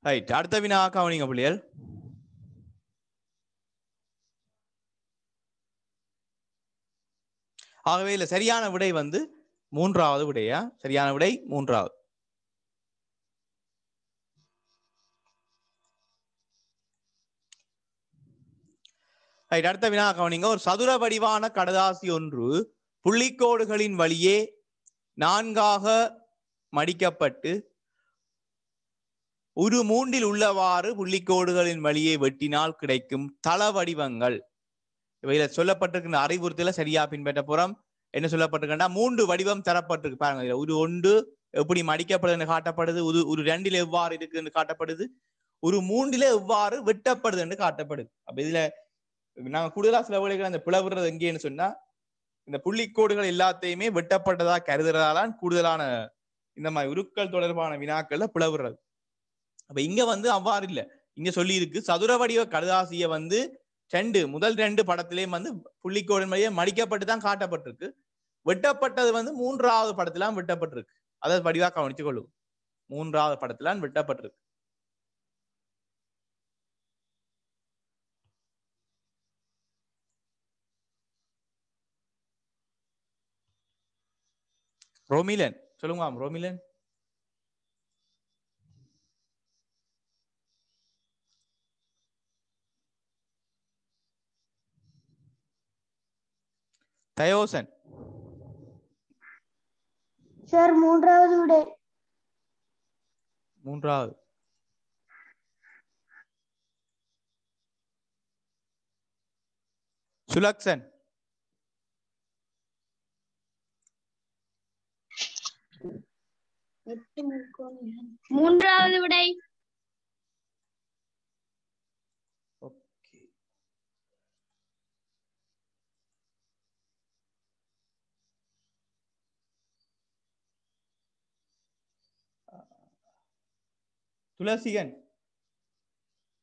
ரைட் அடுத்த வினா கவனிங்க பிள்ளைகள் ஆகவே இல்லை சரியான விடை வந்து மூன்றாவது விடையா சரியான விடை மூன்றாவது ரைட் அடுத்த வினா கவனிங்க ஒரு சதுர வடிவான கடதாசி ஒன்று புள்ளிக்கோடுகளின் வழியே நான்காக மடிக்கப்பட்டு ஒரு மூன்றில் உள்ளவாறு புள்ளிக்கோடுகளின் வழியை வெட்டினால் கிடைக்கும் தள வடிவங்கள் இவையில சொல்லப்பட்டிருக்கிற அறிவுறுத்தல சரியா பின்பற்ற புறம் என்ன சொல்லப்பட்டிருக்கா மூன்று வடிவம் தரப்பட்டிருக்கு பாருங்க ஒரு ஒன்று எப்படி மடிக்கப்படுதுன்னு காட்டப்படுது ஒரு ஒரு ரெண்டில் எவ்வாறு இருக்குன்னு காட்டப்படுது ஒரு மூன்றில எவ்வாறு வெட்டப்படுது என்று காட்டப்படுது அப்ப இதுல நாங்க கூடுதலா சில வழிகள் அந்த பிளவுறது எங்கேன்னு சொன்னா இந்த புள்ளிக்கோடுகள் எல்லாத்தையுமே வெட்டப்பட்டதா கருதுறதாலான் கூடுதலான இந்த மாதிரி உருக்கள் தொடர்பான வினாக்கள்ல பிளவுறது அப்ப இங்க வந்து அவ்வாறு இல்ல இங்க சொல்லி இருக்கு சதுர வடிவ கடுதாசிய வந்து ரெண்டு முதல் ரெண்டு படத்திலேயும் வந்து புள்ளிக்கோடு மாதிரியே மடிக்கப்பட்டு தான் காட்டப்பட்டிருக்கு வெட்டப்பட்டது வந்து மூன்றாவது படத்திலாம் வெட்டப்பட்டிருக்கு அதை வடிவா கவனிச்சு கொள்ளும் மூன்றாவது படத்திலாம் வெட்டப்பட்டிருக்கு ரோமிலன் சொல்லுங்க ரோமிலன் தயோசன் சார் மூன்றாவது விடை மூன்றாவது சுலக்ஷன் மூன்றாவது விடை துளசிகன்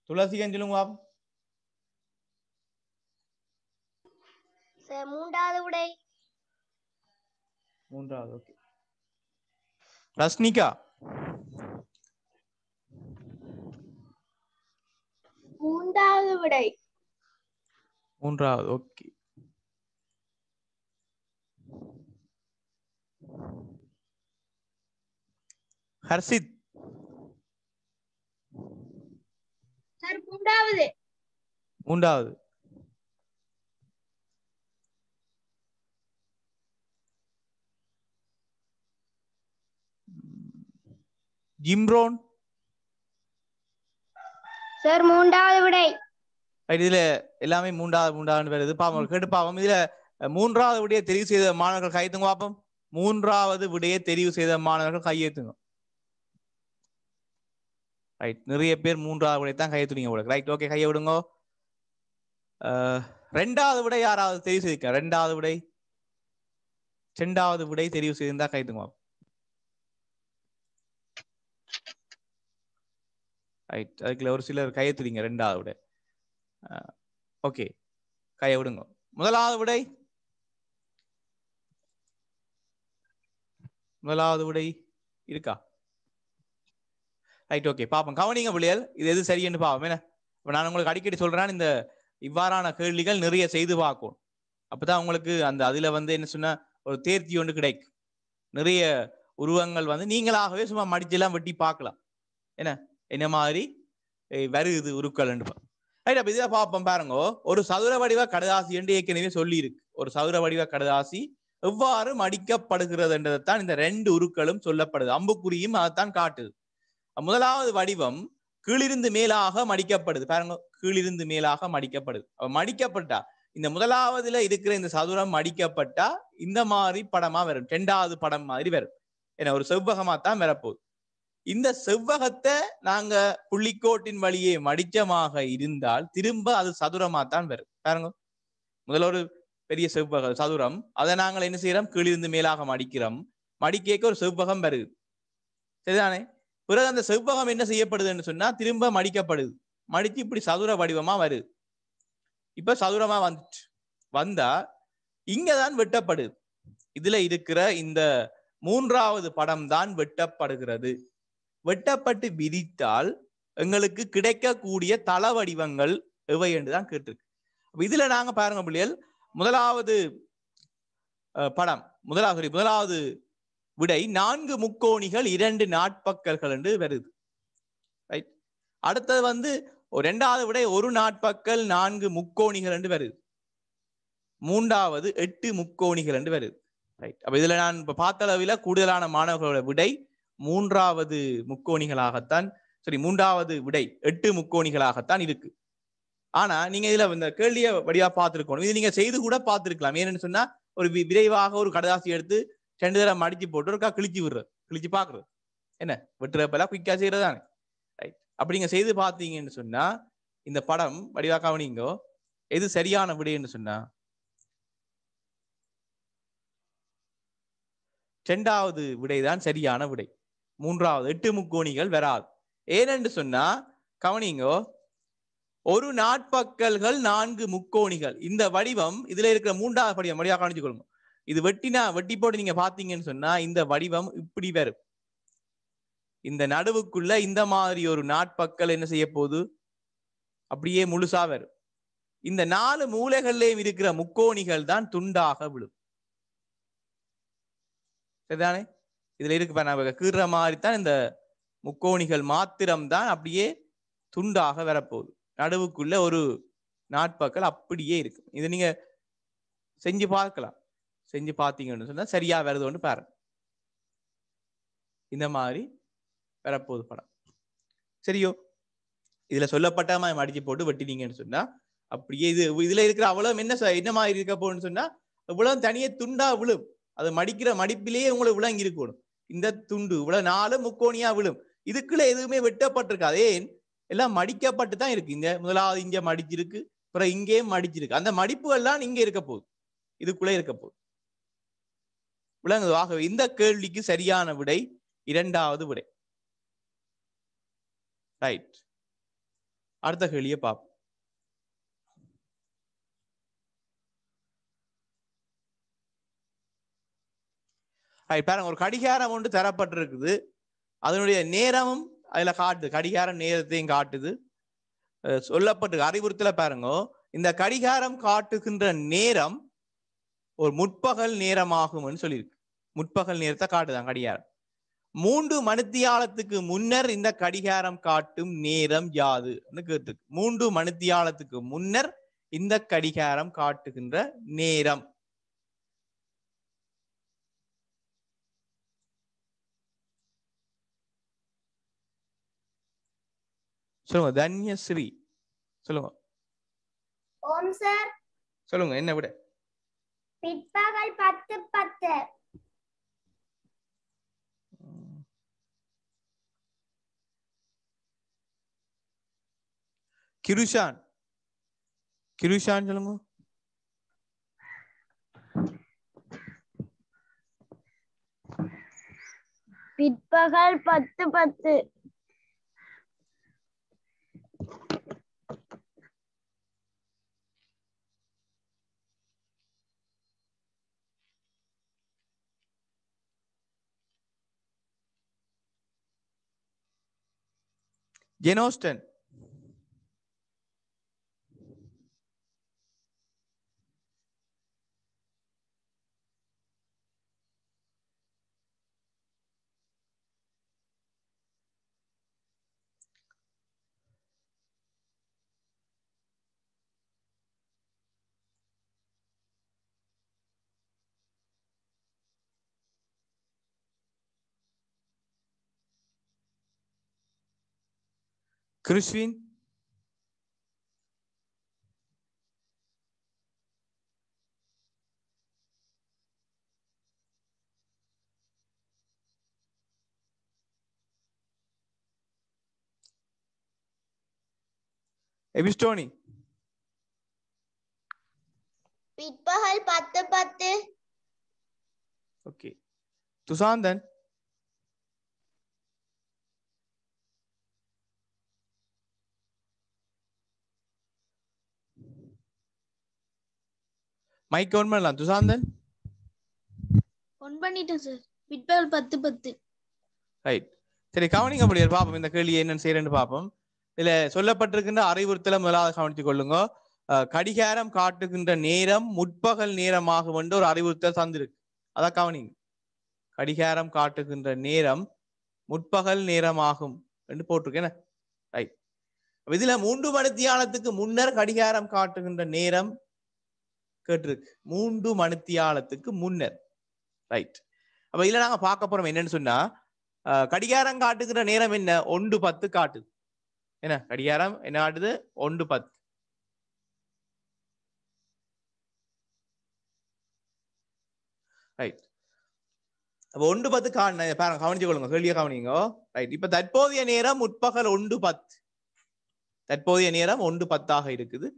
துளசிகன் சொல்லுங்க மூன்றாவது உடை மூன்றாவது ஓகே ரஷ்னிகா மூன்றாவது விடை மூன்றாவது ஓகே ஹர்ஷித் சார் மூன்றாவது மூன்றாவது ஜிம்ரோன் சார் மூன்றாவது விடை இதுல எல்லாமே மூன்றாவது மூன்றாவது வருது பாவம் கேட்டு பாவம் இதுல மூன்றாவது விடையை தெரிவு செய்த மாணவர்கள் கைத்துங்க பாப்போம் மூன்றாவது விடையை தெரிவு செய்த மாணவர்கள் கையெழுத்துங்க ரைட் நிறைய பேர் மூன்றாவது விடை தான் கையை துணிங்க விடுங்க ரைட் ஓகே கையை விடுங்க uh, ரெண்டாவது விடை யாராவது தெரிவு செய்திருக்க ரெண்டாவது விடை ரெண்டாவது விடை தெரிவு செய்திருந்தா கை தூங்குவோம் ரைட் அதுக்குள்ள ஒரு சிலர் கையை துடிங்க ரெண்டாவது விடை ஓகே uh, கையை விடுங்க முதலாவது விடை முதலாவது விடை இருக்கா ரைட் ஓகே பாப்போம் கவனிங்க பிள்ளைகள் இது எது சரின்னு பாப்போம் என்ன இப்போ நான் உங்களுக்கு அடிக்கடி சொல்றேன் இந்த இவ்வாறான கேள்விகள் நிறைய செய்து பார்க்கும் அப்பதான் உங்களுக்கு அந்த அதுல வந்து என்ன சொன்ன ஒரு தேர்த்தி ஒன்று கிடைக்கும் நிறைய உருவங்கள் வந்து நீங்களாகவே சும்மா மடிச்செல்லாம் வெட்டி பார்க்கலாம் என்ன என்ன மாதிரி வருது உருக்கள் ரைட் அப்போ இதை பார்ப்போம் பாருங்க ஒரு சதுர வடிவ கடதாசி என்று ஏற்கனவே சொல்லியிருக்கு ஒரு சதுர வடிவ கடதாசி எவ்வாறு என்றதைத்தான் இந்த ரெண்டு உருக்களும் சொல்லப்படுது அம்புக்குறியும் அதைத்தான் காட்டுது முதலாவது வடிவம் கீழிருந்து மேலாக மடிக்கப்படுது பாருங்க கீழிருந்து மேலாக மடிக்கப்படுது மடிக்கப்பட்டா இந்த முதலாவதுல இருக்கிற இந்த சதுரம் மடிக்கப்பட்டா இந்த மாதிரி படமா வரும் ரெண்டாவது படம் மாதிரி வரும் ஏன்னா ஒரு செவ்வகமா தான் வரப்போகுது இந்த செவ்வகத்தை நாங்க புள்ளிக்கோட்டின் வழியே மடிச்சமாக இருந்தால் திரும்ப அது சதுரமா தான் வரும் பாருங்க முதல்ல ஒரு பெரிய செவ்வக சதுரம் அதை நாங்கள் என்ன செய்யறோம் கீழிருந்து மேலாக மடிக்கிறோம் மடிக்கேக்க ஒரு செவ்வகம் வருது சரிதானே பிறகு அந்த செவ்வகம் என்ன செய்யப்படுதுன்னு சொன்னா திரும்ப மடிக்கப்படுது மடித்து இப்படி சதுர வடிவமா வருது இப்ப சதுரமா வந்துச்சு வந்தா இங்கதான் வெட்டப்படுது இதுல இருக்கிற இந்த மூன்றாவது படம் தான் வெட்டப்படுகிறது வெட்டப்பட்டு விதித்தால் எங்களுக்கு கிடைக்கக்கூடிய தள வடிவங்கள் எவை என்றுதான் கேட்டிருக்கு இதுல நாங்க பாருங்க பிள்ளைகள் முதலாவது படம் முதலாவது முதலாவது விடை நான்கு முக்கோணிகள் இரண்டு நாட்பக்கல்கள் என்று வருது ரைட் அடுத்தது வந்து ரெண்டாவது விடை ஒரு நாட்பக்கல் நான்கு முக்கோணிகள் என்று வருது மூன்றாவது எட்டு முக்கோணிகள் என்று வருது ரைட் அப்ப இதுல நான் இப்ப பார்த்த அளவில் கூடுதலான மாணவர்களோட விடை மூன்றாவது முக்கோணிகளாகத்தான் சரி மூன்றாவது விடை எட்டு முக்கோணிகளாகத்தான் இருக்கு ஆனா நீங்க இதுல இந்த கேள்விய வடிவா பார்த்துருக்கணும் இது நீங்க செய்து கூட பார்த்துருக்கலாம் ஏன்னு சொன்னா ஒரு விரைவாக ஒரு கடதாசி எடுத்து ரெண்டு தடவை மடிச்சு போட்டு ஒருக்கா கிழிச்சு விடுற கிழிச்சு பாக்குறது என்ன வெட்டுறப்பெல்லாம் குயிக்கா செய்யறதானே ரைட் அப்படி நீங்க செய்து பார்த்தீங்கன்னு சொன்னா இந்த படம் வடிவா கவனிங்கோ எது சரியான விடைன்னு சொன்னா ரெண்டாவது விடைதான் சரியான விடை மூன்றாவது எட்டு முக்கோணிகள் வராது ஏனென்று சொன்னா கவனிங்கோ ஒரு நாட்பக்கல்கள் நான்கு முக்கோணிகள் இந்த வடிவம் இதுல இருக்கிற மூன்றாவது படிவம் வடிவா கவனிச்சு கொள்ளுங்க இது வெட்டினா வெட்டி போட்டு நீங்க பாத்தீங்கன்னு சொன்னா இந்த வடிவம் இப்படி வரும் இந்த நடுவுக்குள்ள இந்த மாதிரி ஒரு நாட்பக்கள் என்ன செய்ய போகுது அப்படியே முழுசா வரும் இந்த நாலு மூலைகள்லயும் இருக்கிற முக்கோணிகள் தான் துண்டாக விழும் சரிதானே இதுல இருக்கு கீற மாதிரி தான் இந்த முக்கோணிகள் மாத்திரம் தான் அப்படியே துண்டாக வரப்போகுது நடுவுக்குள்ள ஒரு நாட்பக்கள் அப்படியே இருக்கும் இதை நீங்க செஞ்சு பார்க்கலாம் செஞ்சு பார்த்தீங்கன்னு சொன்னால் சரியாக ஒன்று பாரு இந்த மாதிரி வரப்போகுது படம் சரியோ இதில் சொல்லப்பட்ட மாதிரி மடிச்சு போட்டு வெட்டினீங்கன்னு சொன்னால் அப்படியே இது இதில் இருக்கிற அவ்வளோ என்ன என்ன மாதிரி இருக்க போகணும்னு சொன்னால் இவ்வளோ தனியே துண்டாக விழும் அது மடிக்கிற மடிப்பிலேயே உங்களை விளங்கி இருக்கணும் இந்த துண்டு இவ்வளோ நாலு முக்கோணியாக விழும் இதுக்குள்ளே எதுவுமே வெட்டப்பட்டிருக்கு ஏன் எல்லாம் மடிக்கப்பட்டு தான் இருக்குது இந்த முதலாவது இங்கே மடிச்சிருக்கு அப்புறம் இங்கேயும் மடிச்சிருக்கு அந்த மடிப்புகள்லாம் இங்கே இருக்க போகுது இதுக்குள்ளே இருக்க போகுது விளங்குது ஆகவே இந்த கேள்விக்கு சரியான விடை இரண்டாவது விடை ரைட் அடுத்த கேள்விய பார்ப்போம் பாருங்க ஒரு கடிகாரம் ஒன்று தரப்பட்டிருக்குது அதனுடைய நேரமும் அதுல காட்டுது கடிகாரம் நேரத்தையும் காட்டுது சொல்லப்பட்டு அறிவுறுத்தல பாருங்க இந்த கடிகாரம் காட்டுகின்ற நேரம் ஒரு முற்பகல் நேரமாகும்னு சொல்லியிருக்கு முற்பகல் நேரத்தை காட்டுதான் கடிகாரம் மூன்று மனுத்தியாலத்துக்கு முன்னர் இந்த கடிகாரம் காட்டும் நேரம் யாது கேட்டு மூன்று மனுத்தியாலத்துக்கு முன்னர் இந்த கடிகாரம் காட்டுகின்ற நேரம் சொல்லுங்க தன்யஸ்ரீ சொல்லுங்க சொல்லுங்க என்ன விட பிற்பகல் பத்து பத்து கிருஷான் கிருஷான் சொல்லுங்க பிற்பகல் பத்து பத்து Jane Austen, Crispin? Ebistoni? Pitpahal patte patte. Okay. then? Mic on பண்ணலாம் துசாந்தன் ஆன் பண்ணிட்டேன் சார் பிட்பால் 10 10 ரைட் சரி கவனிங்க முடியாது பாப்போம் இந்த கேள்வி என்னன்னு செய்யறேன்னு பாப்போம் இதுல சொல்லப்பட்டிருக்கின்ற அறிவுறுத்தலை முதலாவது கவனித்துக் கொள்ளுங்க கடிகாரம் காட்டுகின்ற நேரம் முற்பகல் நேரமாக வந்து ஒரு அறிவுறுத்தல் தந்திருக்கு அதான் கவனிங்க கடிகாரம் காட்டுகின்ற நேரம் முற்பகல் நேரமாகும் என்று போட்டிருக்கேன் ரைட் இதுல மூன்று மணி தியானத்துக்கு முன்னர் கடிகாரம் காட்டுகின்ற நேரம் கேட்டிருக்கு மூன்று மணித்தியாலத்துக்கு முன்னர் ரைட் அப்ப இல்ல நாங்க பார்க்க போறோம் என்னன்னு சொன்னா கடிகாரம் காட்டுகிற நேரம் என்ன ஒன்று பத்து காட்டுது என்ன கடிகாரம் என்ன காட்டுது ஒன்று பத்து ரைட் அப்போ ஒன்று பத்து காண பாருங்க கவனிச்சு கொள்ளுங்க கேள்வியை கவனிங்க ரைட் இப்ப தற்போதைய நேரம் முற்பகல் ஒன்று பத்து தற்போதைய நேரம் ஒன்று பத்தாக இருக்குது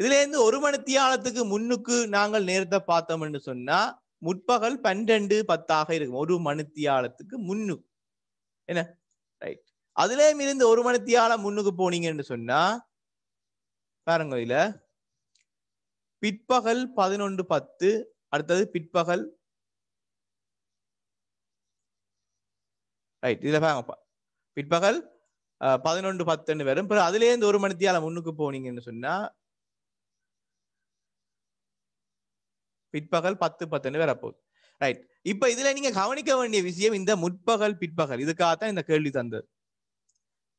இதுல இருந்து ஒரு மணி தியாலத்துக்கு முன்னுக்கு நாங்கள் நேரத்தை பார்த்தோம் என்று சொன்னா முற்பகல் பன்னெண்டு பத்தாக இருக்கும் ஒரு மணி தியாலத்துக்கு முன்னுக்கு என்ன ரைட் அதுலயும் இருந்து ஒரு மணி தியாலம் முன்னுக்கு போனீங்கன்னு சொன்னா பாருங்க இதுல பிற்பகல் பதினொன்று பத்து அடுத்தது பிற்பகல் ரைட் இதுல பாருங்க பிற்பகல் பதினொன்று பத்துன்னு வரும் அதுல அதுலேருந்து ஒரு மணித்தியால முன்னுக்கு போனீங்கன்னு சொன்னா பிற்பகல் பத்து பத்துன்னு வரப்போகுது ரைட் இப்ப இதுல நீங்க கவனிக்க வேண்டிய விஷயம் இந்த முற்பகல் பிற்பகல் இதுக்காகத்தான் இந்த கேள்வி தந்தது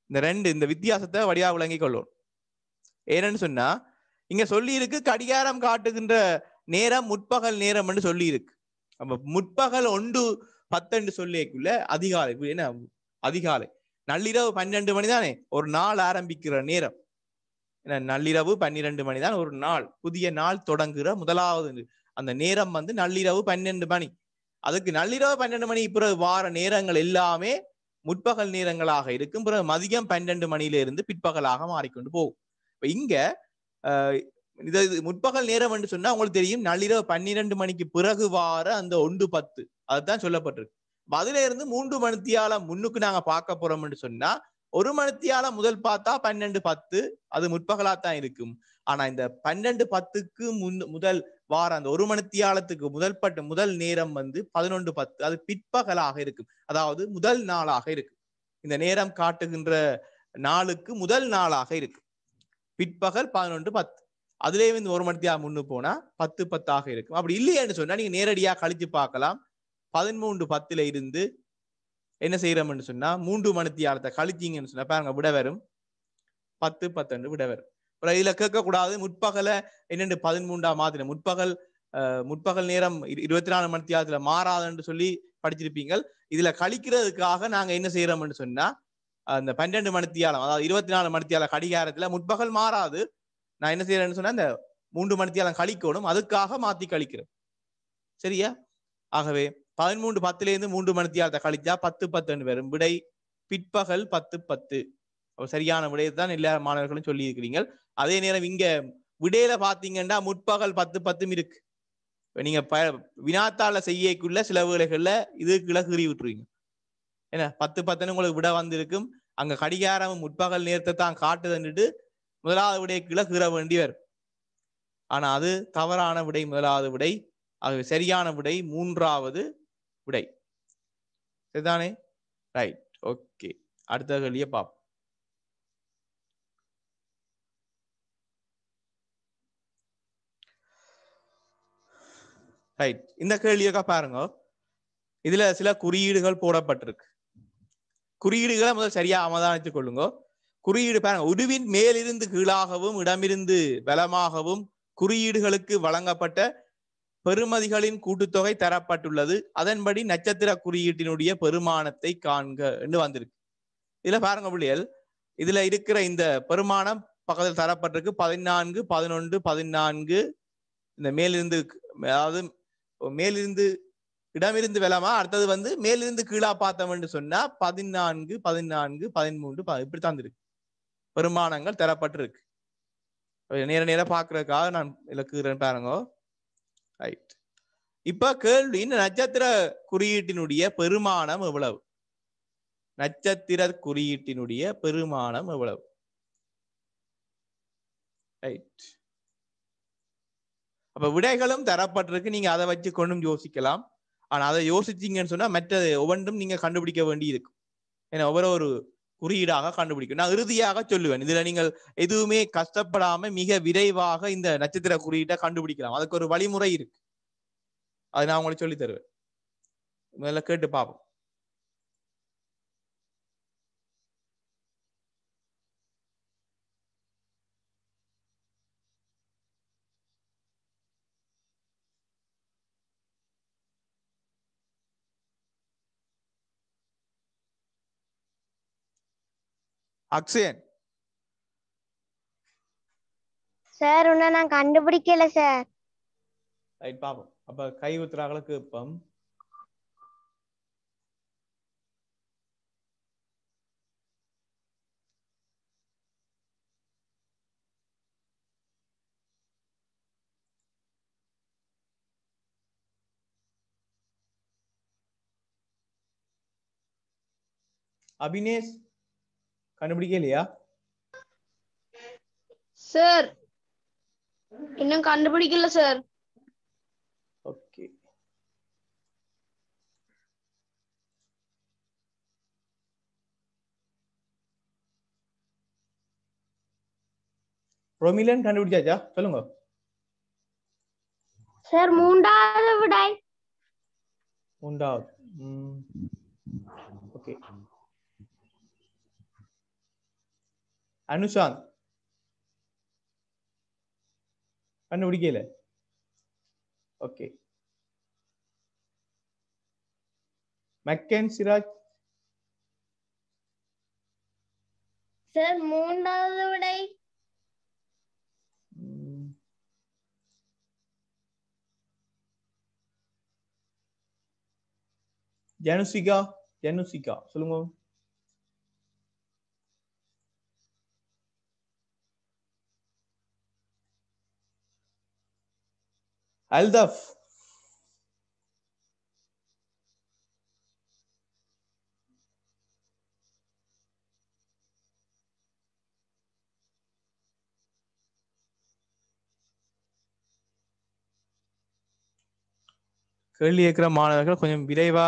இந்த ரெண்டு இந்த வித்தியாசத்தை வடியா விளங்கி கொள்ளும் ஏன்னு சொன்னா இங்க சொல்லி இருக்கு கடிகாரம் காட்டுகின்ற நேரம் முற்பகல் நேரம்னு சொல்லி இருக்கு அப்ப முற்பகல் ஒன்று பத்தெண்டு சொல்லிக்குள்ள அதிகாலை என்ன அதிகாலை நள்ளிரவு பன்னெண்டு மணி தானே ஒரு நாள் ஆரம்பிக்கிற நேரம் நள்ளிரவு பன்னிரண்டு மணி தான் ஒரு நாள் புதிய நாள் தொடங்குகிற முதலாவது அந்த நேரம் வந்து நள்ளிரவு பன்னெண்டு மணி அதுக்கு நள்ளிரவு பன்னெண்டு மணி பிறகு வார நேரங்கள் எல்லாமே முற்பகல் நேரங்களாக இருக்கும் பிறகு மதியம் பன்னெண்டு இருந்து பிற்பகலாக மாறிக்கொண்டு போகும் இப்ப இங்க இது முற்பகல் நேரம் என்று சொன்னா உங்களுக்கு தெரியும் நள்ளிரவு பன்னிரண்டு மணிக்கு பிறகு வார அந்த ஒன்று பத்து அதுதான் சொல்லப்பட்டிருக்கு அதுல இருந்து மூன்று மணித்தியால முன்னுக்கு நாங்க பார்க்க போறோம்னு சொன்னா ஒரு மணித்தியால முதல் பார்த்தா பன்னெண்டு பத்து அது முற்பகலாத்தான் இருக்கும் ஆனா இந்த பன்னெண்டு பத்துக்கு முன் முதல் வாரம் அந்த ஒரு மணித்தியாலத்துக்கு முதல் பட்டு முதல் நேரம் வந்து பதினொன்று பத்து அது பிற்பகலாக இருக்கும் அதாவது முதல் நாளாக இருக்கும் இந்த நேரம் காட்டுகின்ற நாளுக்கு முதல் நாளாக இருக்கும் பிற்பகல் பதினொன்று பத்து அதுலேயே இந்த ஒரு மணித்தியா முன்னு போனா பத்து பத்தாக இருக்கும் அப்படி இல்லையேன்னு சொன்னா நீங்க நேரடியா கழிச்சு பார்க்கலாம் பதிமூன்று பத்துல இருந்து என்ன செய்யறோம்னு சொன்னா மூன்று மணித்தியாலத்தை கழிச்சிங்கன்னு சொன்னா பாருங்க விட வரும் பத்து பத்தொன்று விட வரும் அப்புறம் இதுல கேட்கக்கூடாது முற்பகல என்னென்று பதிமூன்றாம் மாதிரி முற்பகல் முற்பகல் நேரம் இருபத்தி நாலு மணி தியாகத்துல மாறாதுன்னு சொல்லி படிச்சிருப்பீங்க இதுல கழிக்கிறதுக்காக நாங்க என்ன செய்யறோம்னு சொன்னா அந்த பன்னெண்டு மணித்தியாலம் அதாவது இருபத்தி நாலு மணித்தியால கடிகாரத்துல முற்பகல் மாறாது நான் என்ன செய்யறேன்னு சொன்னா இந்த மூன்று மணித்தியாலம் கழிக்கணும் அதுக்காக மாத்தி கழிக்கிறேன் சரியா ஆகவே பதிமூன்று பத்துலேருந்து மூன்று மணித்தியாரத்தை கழிச்சா பத்து பத்துன்னு வரும் விடை பிற்பகல் பத்து பத்து சரியான விடையை தான் எல்லா மாணவர்களும் சொல்லி இருக்கிறீங்க அதே நேரம் இங்க விடையில பாத்தீங்கன்னா முற்பகல் பத்து பத்தும் இருக்கு நீங்க ப வினாத்தாள செய்யக்குள்ள சில வேலைகள்ல இது கிளகுறி விட்டுருவீங்க ஏன்னா பத்து பத்துன்னு உங்களுக்கு விட வந்திருக்கும் அங்க கடிகாரம் முற்பகல் நேரத்தை தான் காட்டுதுன்னுட்டு முதலாவது விடையை கிளகுற வேண்டி வரும் ஆனா அது தவறான விடை முதலாவது விடை அது சரியான விடை மூன்றாவது உடை சரிதானே ரைட் ஓகே அடுத்த கல்விய பாப் ரைட் இந்த கேள்வியக்கா பாருங்க இதுல சில குறியீடுகள் போடப்பட்டிருக்கு குறியீடுகளை முதல் சரியா அவதானித்துக் கொள்ளுங்க குறியீடு பாருங்க உடுவின் மேலிருந்து கீழாகவும் இடமிருந்து பலமாகவும் குறியீடுகளுக்கு வழங்கப்பட்ட பெருமதிகளின் கூட்டுத்தொகை தரப்பட்டுள்ளது அதன்படி நட்சத்திர குறியீட்டினுடைய பெருமானத்தை காண்க என்று வந்திருக்கு இதுல பாருங்க புள்ளியல் இதுல இருக்கிற இந்த பெருமானம் பக்கத்தில் தரப்பட்டிருக்கு பதினான்கு பதினொன்று பதினான்கு இந்த மேலிருந்து அதாவது மேலிருந்து இடமிருந்து விளமா அடுத்தது வந்து மேலிருந்து கீழா பார்த்தோம்னு சொன்னா பதினான்கு பதினான்கு பதிமூன்று இப்படி தந்திருக்கு பெருமானங்கள் தரப்பட்டிருக்கு நேர நேரம் பாக்குறதுக்காக நான் இலக்குகிறேன் பாருங்க ரைட் இப்ப கேள்வி இந்த நட்சத்திர குறியீட்டினுடைய பெருமானம் எவ்வளவு நட்சத்திர குறியீட்டினுடைய பெருமானம் எவ்வளவு ரைட் அப்ப விடைகளும் தரப்பட்டிருக்கு நீங்க அதை வச்சு கொண்டும் யோசிக்கலாம் ஆனா அதை யோசிச்சீங்கன்னு சொன்னா மற்ற ஒவ்வொன்றும் நீங்க கண்டுபிடிக்க வேண்டி இருக்கும் ஏன்னா ஒவ்வொரு குறியீடாக கண்டுபிடிக்கும் நான் இறுதியாக சொல்லுவேன் இதுல நீங்கள் எதுவுமே கஷ்டப்படாம மிக விரைவாக இந்த நட்சத்திர குறியீட்டை கண்டுபிடிக்கலாம் அதுக்கு ஒரு வழிமுறை இருக்கு அது நான் உங்களுக்கு சொல்லி தருவேன் முதல்ல கேட்டு பார்ப்போம் அக்ஷயன் சார் உன்ன நான் கண்டுபிடிக்கல சார் ரைட் பாப்போம் அப்ப கை ஊத்துறாங்களுக்கு இப்பம் அபினேஷ் கண்டுபிடிக்கலையா சார் இன்னும் கண்டுபிடிக்கல சார் ஓகே ரோமிலன் கண்டுபிடிச்சாச்சா சொல்லுங்க சார் மூன்றாவது விடை மூன்றாவது ஓகே அனுஷாந்த் கண்டுபிடிக்கல ஓகே மக்கன் சிராஜ் சார் மூன்றாவது விடை ஜனுசிகா ஜனுசிகா சொல்லுங்க அல்தஃப் கேள்வி இருக்கிற மாணவர்கள் கொஞ்சம் விரைவா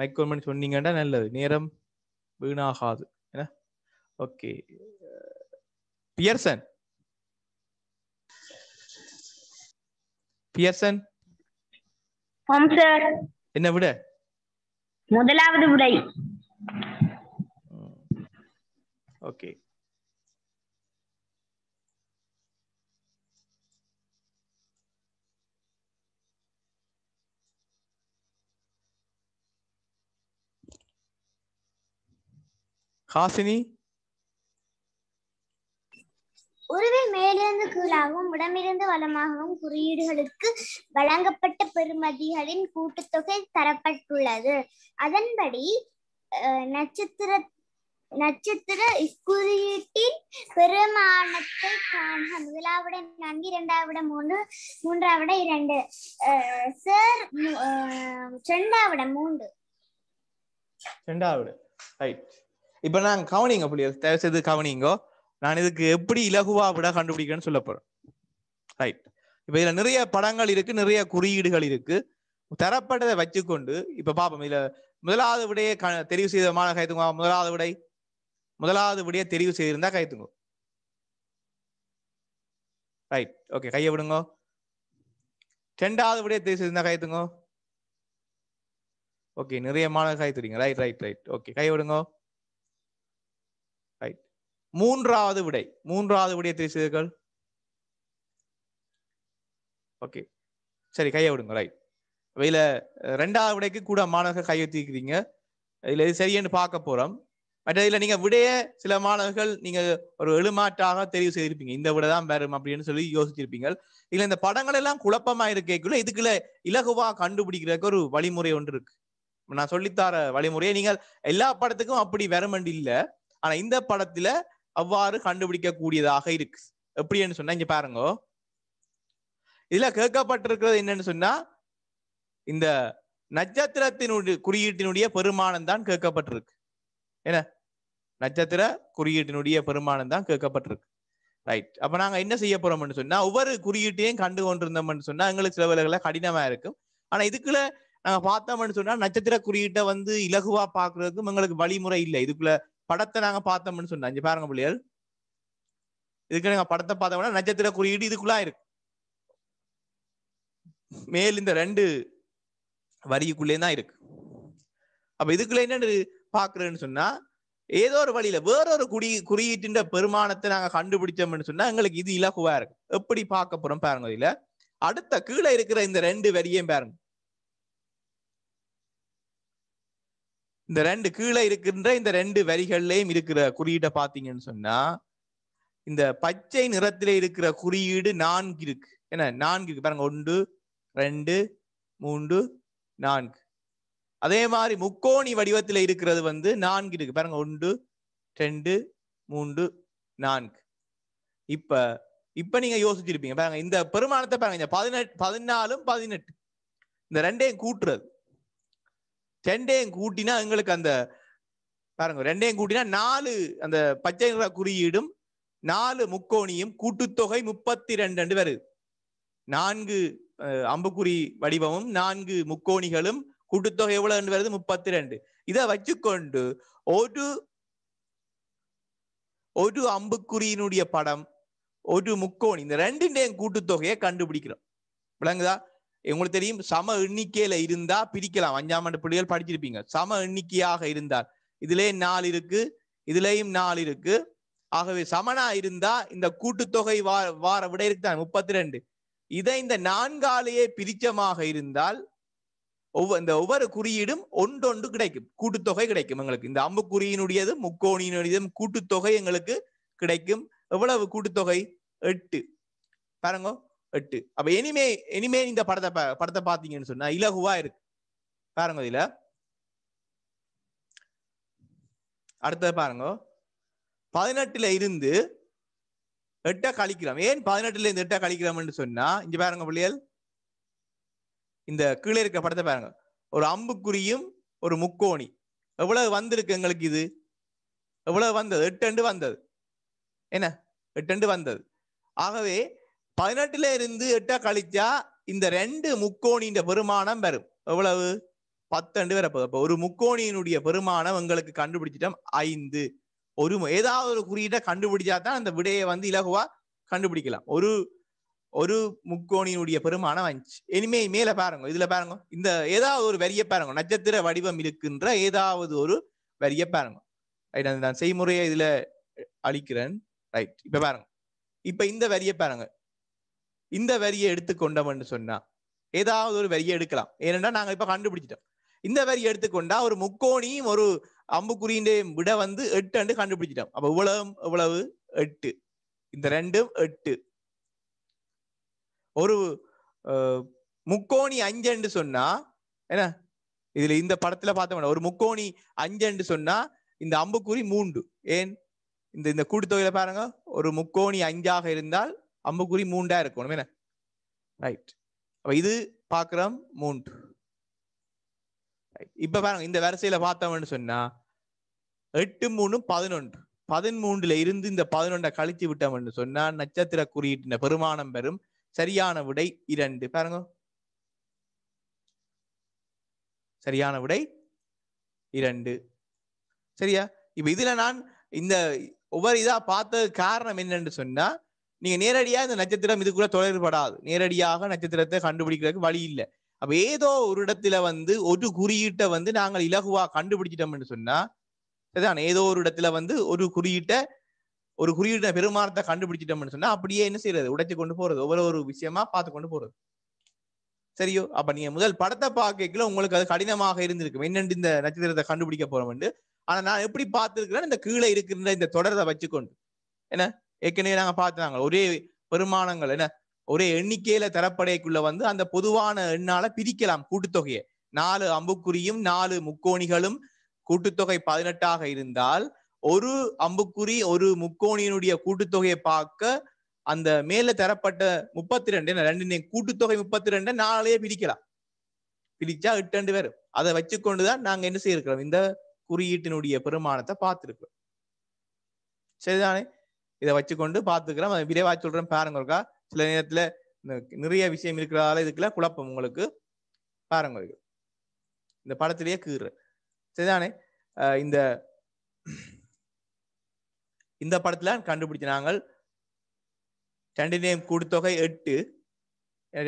மைக்ரோல் பண்ணி சொன்னீங்கன்னா நல்லது நேரம் வீணாகாது என்ன ஓகே பியர்சன் பியர்சன் ஆம் சார் என்ன விட முதலாவது விடை ஓகே ஹாசினி உருவை மேலிருந்து கீழாகவும் உடமிருந்து வளமாகவும் குறியீடுகளுக்கு வழங்கப்பட்ட பெறுமதிகளின் கூட்டுத்தொகை தரப்பட்டுள்ளது அதன்படி நட்சத்திர நட்சத்திர இக்குறியீட்டின் பெருமானத்தை காண முதலாவிட நான்கு இரண்டாவிட மூன்று மூன்றாவிட இரண்டு சார் இரண்டாவிட மூன்று ரெண்டாவிட ரைட் இப்போ நான் கவனிங்க புள்ளியல் தயவுசெய்து கவனிங்கோ நான் இதுக்கு எப்படி இலகுவா விட கண்டுபிடிக்கிறேன்னு சொல்ல போறேன் ரைட் இப்ப இதுல நிறைய படங்கள் இருக்கு நிறைய குறியீடுகள் இருக்கு தரப்பட்டதை வச்சுக்கொண்டு இப்ப பாப்போம் இதுல முதலாவது விடையை தெரிவு செய்த கைத்துங்க முதலாவது விடை முதலாவது விடையை தெரிவு செய்திருந்தா கைத்துங்க ரைட் ஓகே கையை விடுங்க ரெண்டாவது விடையை தெரிவு செய்திருந்தா கைத்துங்க ஓகே நிறைய மாணவர்கள் கைத்துறீங்க ரைட் ரைட் ரைட் ஓகே கை விடுங்க மூன்றாவது விடை மூன்றாவது விடையை செய்தீர்கள் ஓகே சரி கையை விடுங்க ரைட் இதில் ரெண்டாவது விடைக்கு கூட மாணவர்கள் கையெழுத்திக்கிறீங்க இதில் இது சரியன்னு பார்க்க போகிறோம் பட் இதில் நீங்கள் விடைய சில மாணவர்கள் நீங்கள் ஒரு எழுமாட்டாக தெரிவு செய்திருப்பீங்க இந்த விட தான் வரும் அப்படின்னு சொல்லி யோசிச்சிருப்பீங்க இதில் இந்த படங்கள் எல்லாம் குழப்பமாக இருக்கக்குள்ள இதுக்குள்ள இலகுவாக கண்டுபிடிக்கிறதுக்கு ஒரு வழிமுறை ஒன்று இருக்கு நான் சொல்லித்தார வழிமுறையை நீங்கள் எல்லா படத்துக்கும் அப்படி வரமண்டி இல்லை ஆனால் இந்த படத்தில் அவ்வாறு கண்டுபிடிக்க கூடியதாக இருக்கு எப்படின்னு சொன்னா இங்க பாருங்க இதுல கேட்கப்பட்டிருக்கிறது என்னன்னு சொன்னா இந்த நட்சத்திரத்தினுடைய குறியீட்டினுடைய பெருமானம் தான் கேட்கப்பட்டிருக்கு என்ன நட்சத்திர குறியீட்டினுடைய பெருமானம் தான் கேட்கப்பட்டிருக்கு ரைட் அப்ப நாங்க என்ன செய்ய போறோம்னு சொன்னா ஒவ்வொரு குறியீட்டையும் கண்டு கொண்டிருந்தோம்னு சொன்னா எங்களுக்கு சில வேலைகளை கடினமா இருக்கும் ஆனா இதுக்குள்ள நாங்க பார்த்தோம்னு சொன்னா நட்சத்திர குறியீட்டை வந்து இலகுவா பாக்குறதுக்கும் எங்களுக்கு வழிமுறை இல்லை இதுக்குள்ள படத்தை நாங்க பார்த்தோம்னு சொன்னா பாருங்க பிள்ளைகள் இதுக்கு நாங்க படத்தை பார்த்தோம்னா நட்சத்திர குறியீடு இதுக்குள்ள இருக்கு மேல் இந்த ரெண்டு வரிக்குள்ளே தான் இருக்கு அப்ப இதுக்குள்ள என்ன பாக்குறேன்னு சொன்னா ஏதோ ஒரு வழியில வேறொரு குடி குறியீட்டுன்ற பெருமானத்தை நாங்க கண்டுபிடிச்சோம்னு சொன்னா எங்களுக்கு இது இலகுவா இருக்கு எப்படி பார்க்க போறோம் பாருங்க இதுல அடுத்த கீழே இருக்கிற இந்த ரெண்டு வரியும் பாருங்க இந்த ரெண்டு கீழே இருக்கின்ற இந்த ரெண்டு வரிகள்லேயும் இருக்கிற குறியீட்டை பார்த்தீங்கன்னு சொன்னா இந்த பச்சை நிறத்தில் இருக்கிற குறியீடு நான்கு இருக்கு என்ன நான்கு இருக்கு பாருங்க ஒன்று ரெண்டு மூன்று நான்கு அதே மாதிரி முக்கோணி வடிவத்தில் இருக்கிறது வந்து நான்கு இருக்கு பாருங்க ஒன்று ரெண்டு மூன்று நான்கு இப்ப இப்ப நீங்க யோசிச்சிருப்பீங்க பாருங்க இந்த பெருமானத்தை பாருங்க பதினெட்டு பதினாலும் பதினெட்டு இந்த ரெண்டையும் கூட்டுறது ரெண்டையும் கூட்டினா எங்களுக்கு அந்த பாருங்க ரெண்டையும் கூட்டினா நாலு அந்த பச்சை நிற குறியீடும் நாலு முக்கோணியும் கூட்டுத்தொகை முப்பத்தி ரெண்டு ரெண்டு வருது நான்கு அம்புக்குறி வடிவமும் நான்கு முக்கோணிகளும் கூட்டுத்தொகை எவ்வளவு வருது முப்பத்தி ரெண்டு இதை வச்சுக்கொண்டு ஒரு ஒரு அம்புக்குறியினுடைய படம் ஒரு முக்கோணி இந்த ரெண்டு கூட்டுத்தொகையை கண்டுபிடிக்கிறோம் விளங்குதா உங்களுக்கு தெரியும் சம எண்ணிக்கையில இருந்தா பிரிக்கலாம் அஞ்சாம் ஆண்டு பிள்ளைகள் படிச்சிருப்பீங்க சம எண்ணிக்கையாக இருந்தால் இதுலயே நாலு இருக்கு இதுலயும் நாலு இருக்கு ஆகவே சமனா இருந்தா இந்த கூட்டுத்தொகை வார வார விட இருக்குதான் முப்பத்தி ரெண்டு இதை இந்த நான்காலேயே பிரிச்சமாக இருந்தால் ஒவ்வொரு இந்த ஒவ்வொரு குறியீடும் ஒன்றொன்று கிடைக்கும் கூட்டுத்தொகை கிடைக்கும் எங்களுக்கு இந்த அம்புக்குறியினுடையதும் முக்கோணியினுடையதும் கூட்டுத்தொகை எங்களுக்கு கிடைக்கும் எவ்வளவு கூட்டுத்தொகை எட்டு பாருங்க எட்டு அப்ப இனிமே இனிமே இந்த படத்தை படத்தை பாத்தீங்கன்னு சொன்னா இலகுவா இருக்கு பாருங்க இதுல அடுத்தது பாருங்க பதினெட்டுல இருந்து எட்டா கழிக்கிறோம் ஏன் பதினெட்டுல இருந்து எட்டா கழிக்கிறோம்னு சொன்னா இங்க பாருங்க பிள்ளைகள் இந்த கீழே இருக்க படத்தை பாருங்க ஒரு அம்புக்குறியும் ஒரு முக்கோணி எவ்வளவு வந்திருக்கு எங்களுக்கு இது எவ்வளவு வந்தது எட்டு அண்டு வந்தது என்ன எட்டு அண்டு வந்தது ஆகவே பதினெட்டுல இருந்து எட்டா கழிச்சா இந்த ரெண்டு முக்கோணின்ற பெருமானம் வரும் எவ்வளவு பத்தண்டு வரப்போது அப்போ ஒரு முக்கோணியினுடைய பெருமானம் எங்களுக்கு கண்டுபிடிச்சிட்டோம் ஐந்து ஒரு ஏதாவது ஒரு குறியீட்டை கண்டுபிடிச்சா தான் அந்த விடையை வந்து இலகுவா கண்டுபிடிக்கலாம் ஒரு ஒரு முக்கோணியினுடைய பெருமானம் வந்துச்சு இனிமே மேல பாருங்க இதுல பாருங்க இந்த ஏதாவது ஒரு வரிய பாருங்க நட்சத்திர வடிவம் இருக்கின்ற ஏதாவது ஒரு வரிய பாருங்க ரைட் நான் செய்முறையை இதுல அழிக்கிறேன் ரைட் இப்ப பாருங்க இப்ப இந்த வரிய பாருங்க இந்த வரியை எடுத்துக்கொண்டோம்னு சொன்னா ஏதாவது ஒரு வரியை எடுக்கலாம் ஏனென்றா நாங்க இப்ப கண்டுபிடிச்சிட்டோம் இந்த வரி எடுத்துக்கொண்டா ஒரு முக்கோணியும் ஒரு அம்புக்குறியின் விட வந்து எட்டு அண்டு கண்டுபிடிச்சிட்டோம் அப்ப இவ்வளவு இவ்வளவு எட்டு இந்த ரெண்டும் எட்டு ஒரு முக்கோணி அஞ்சுன்னு சொன்னா என்ன இதுல இந்த படத்துல பார்த்தோம்னா ஒரு முக்கோணி அஞ்சுன்னு சொன்னா இந்த அம்புக்குறி மூன்று ஏன் இந்த இந்த கூட்டுத்தொகையில பாருங்க ஒரு முக்கோணி அஞ்சாக இருந்தால் அம்புக்குறி மூண்டா இருக்கும் என்ன ரைட் அப்ப இது பாக்குறோம் மூன்று இப்ப பாருங்க இந்த வரிசையில பார்த்தோம்னு சொன்னா எட்டு மூணு பதினொன்று பதிமூன்றுல இருந்து இந்த பதினொன்றை கழித்து விட்டோம்னு சொன்னா நட்சத்திர குறியீட்டின பெருமானம் பெறும் சரியான விடை இரண்டு பாருங்க சரியான விடை இரண்டு சரியா இப்ப இதுல நான் இந்த ஒவ்வொரு இதா பார்த்த காரணம் என்னன்னு சொன்னா நீங்க நேரடியா இந்த நட்சத்திரம் இது கூட தொடர்படாது நேரடியாக நட்சத்திரத்தை கண்டுபிடிக்கிறதுக்கு வழி இல்லை அப்ப ஏதோ ஒரு இடத்துல வந்து ஒரு குறியீட்டை வந்து நாங்கள் இலகுவா கண்டுபிடிச்சிட்டோம்னு சொன்னா சரிதான் ஏதோ ஒரு இடத்துல வந்து ஒரு குறியீட்டை ஒரு குறியீட்ட பெருமானத்தை கண்டுபிடிச்சிட்டோம்னு சொன்னா அப்படியே என்ன செய்யறது உடைச்சு கொண்டு போறது ஒவ்வொரு ஒரு விஷயமா பார்த்து கொண்டு போறது சரியோ அப்ப நீங்க முதல் படத்தை பார்க்கல உங்களுக்கு அது கடினமாக இருந்திருக்கும் என்னென்று இந்த நட்சத்திரத்தை கண்டுபிடிக்க போறோம்னு ஆனா நான் எப்படி பார்த்துருக்கிறேன் இந்த கீழே இருக்கின்ற இந்த தொடரை வச்சுக்கொண்டு என்ன ஏற்கனவே நாங்க பார்த்தாங்க ஒரே பெருமானங்கள் என்ன ஒரே எண்ணிக்கையில தரப்படைக்குள்ள வந்து அந்த பொதுவான எண்ணால பிரிக்கலாம் கூட்டுத்தொகையை நாலு அம்புக்குறியும் நாலு முக்கோணிகளும் கூட்டுத்தொகை பதினெட்டாக இருந்தால் ஒரு அம்புக்குறி ஒரு முக்கோணியினுடைய கூட்டுத்தொகையை பார்க்க அந்த மேல தரப்பட்ட முப்பத்தி ரெண்டு ரெண்டு கூட்டுத்தொகை முப்பத்தி ரெண்டு நாளையே பிரிக்கலாம் பிரிச்சா எட்டு ரெண்டு பேரும் அதை வச்சுக்கொண்டுதான் நாங்க என்ன செய்யிருக்கிறோம் இந்த குறியீட்டினுடைய பெருமானத்தை பார்த்திருக்கிறோம் சரிதானே இதை வச்சுக்கொண்டு பார்த்துக்கிறோம் விரைவா சொல்றேன் இருக்கா சில நேரத்தில் நிறைய விஷயம் இருக்கிறதால இதுக்குள்ள குழப்பம் உங்களுக்கு பாருங்க இந்த படத்திலேயே கீறு சரிதானே இந்த இந்த படத்துல கண்டுபிடிச்ச நாங்கள் ரெண்டினையும் கூடுத்தொகை எட்டு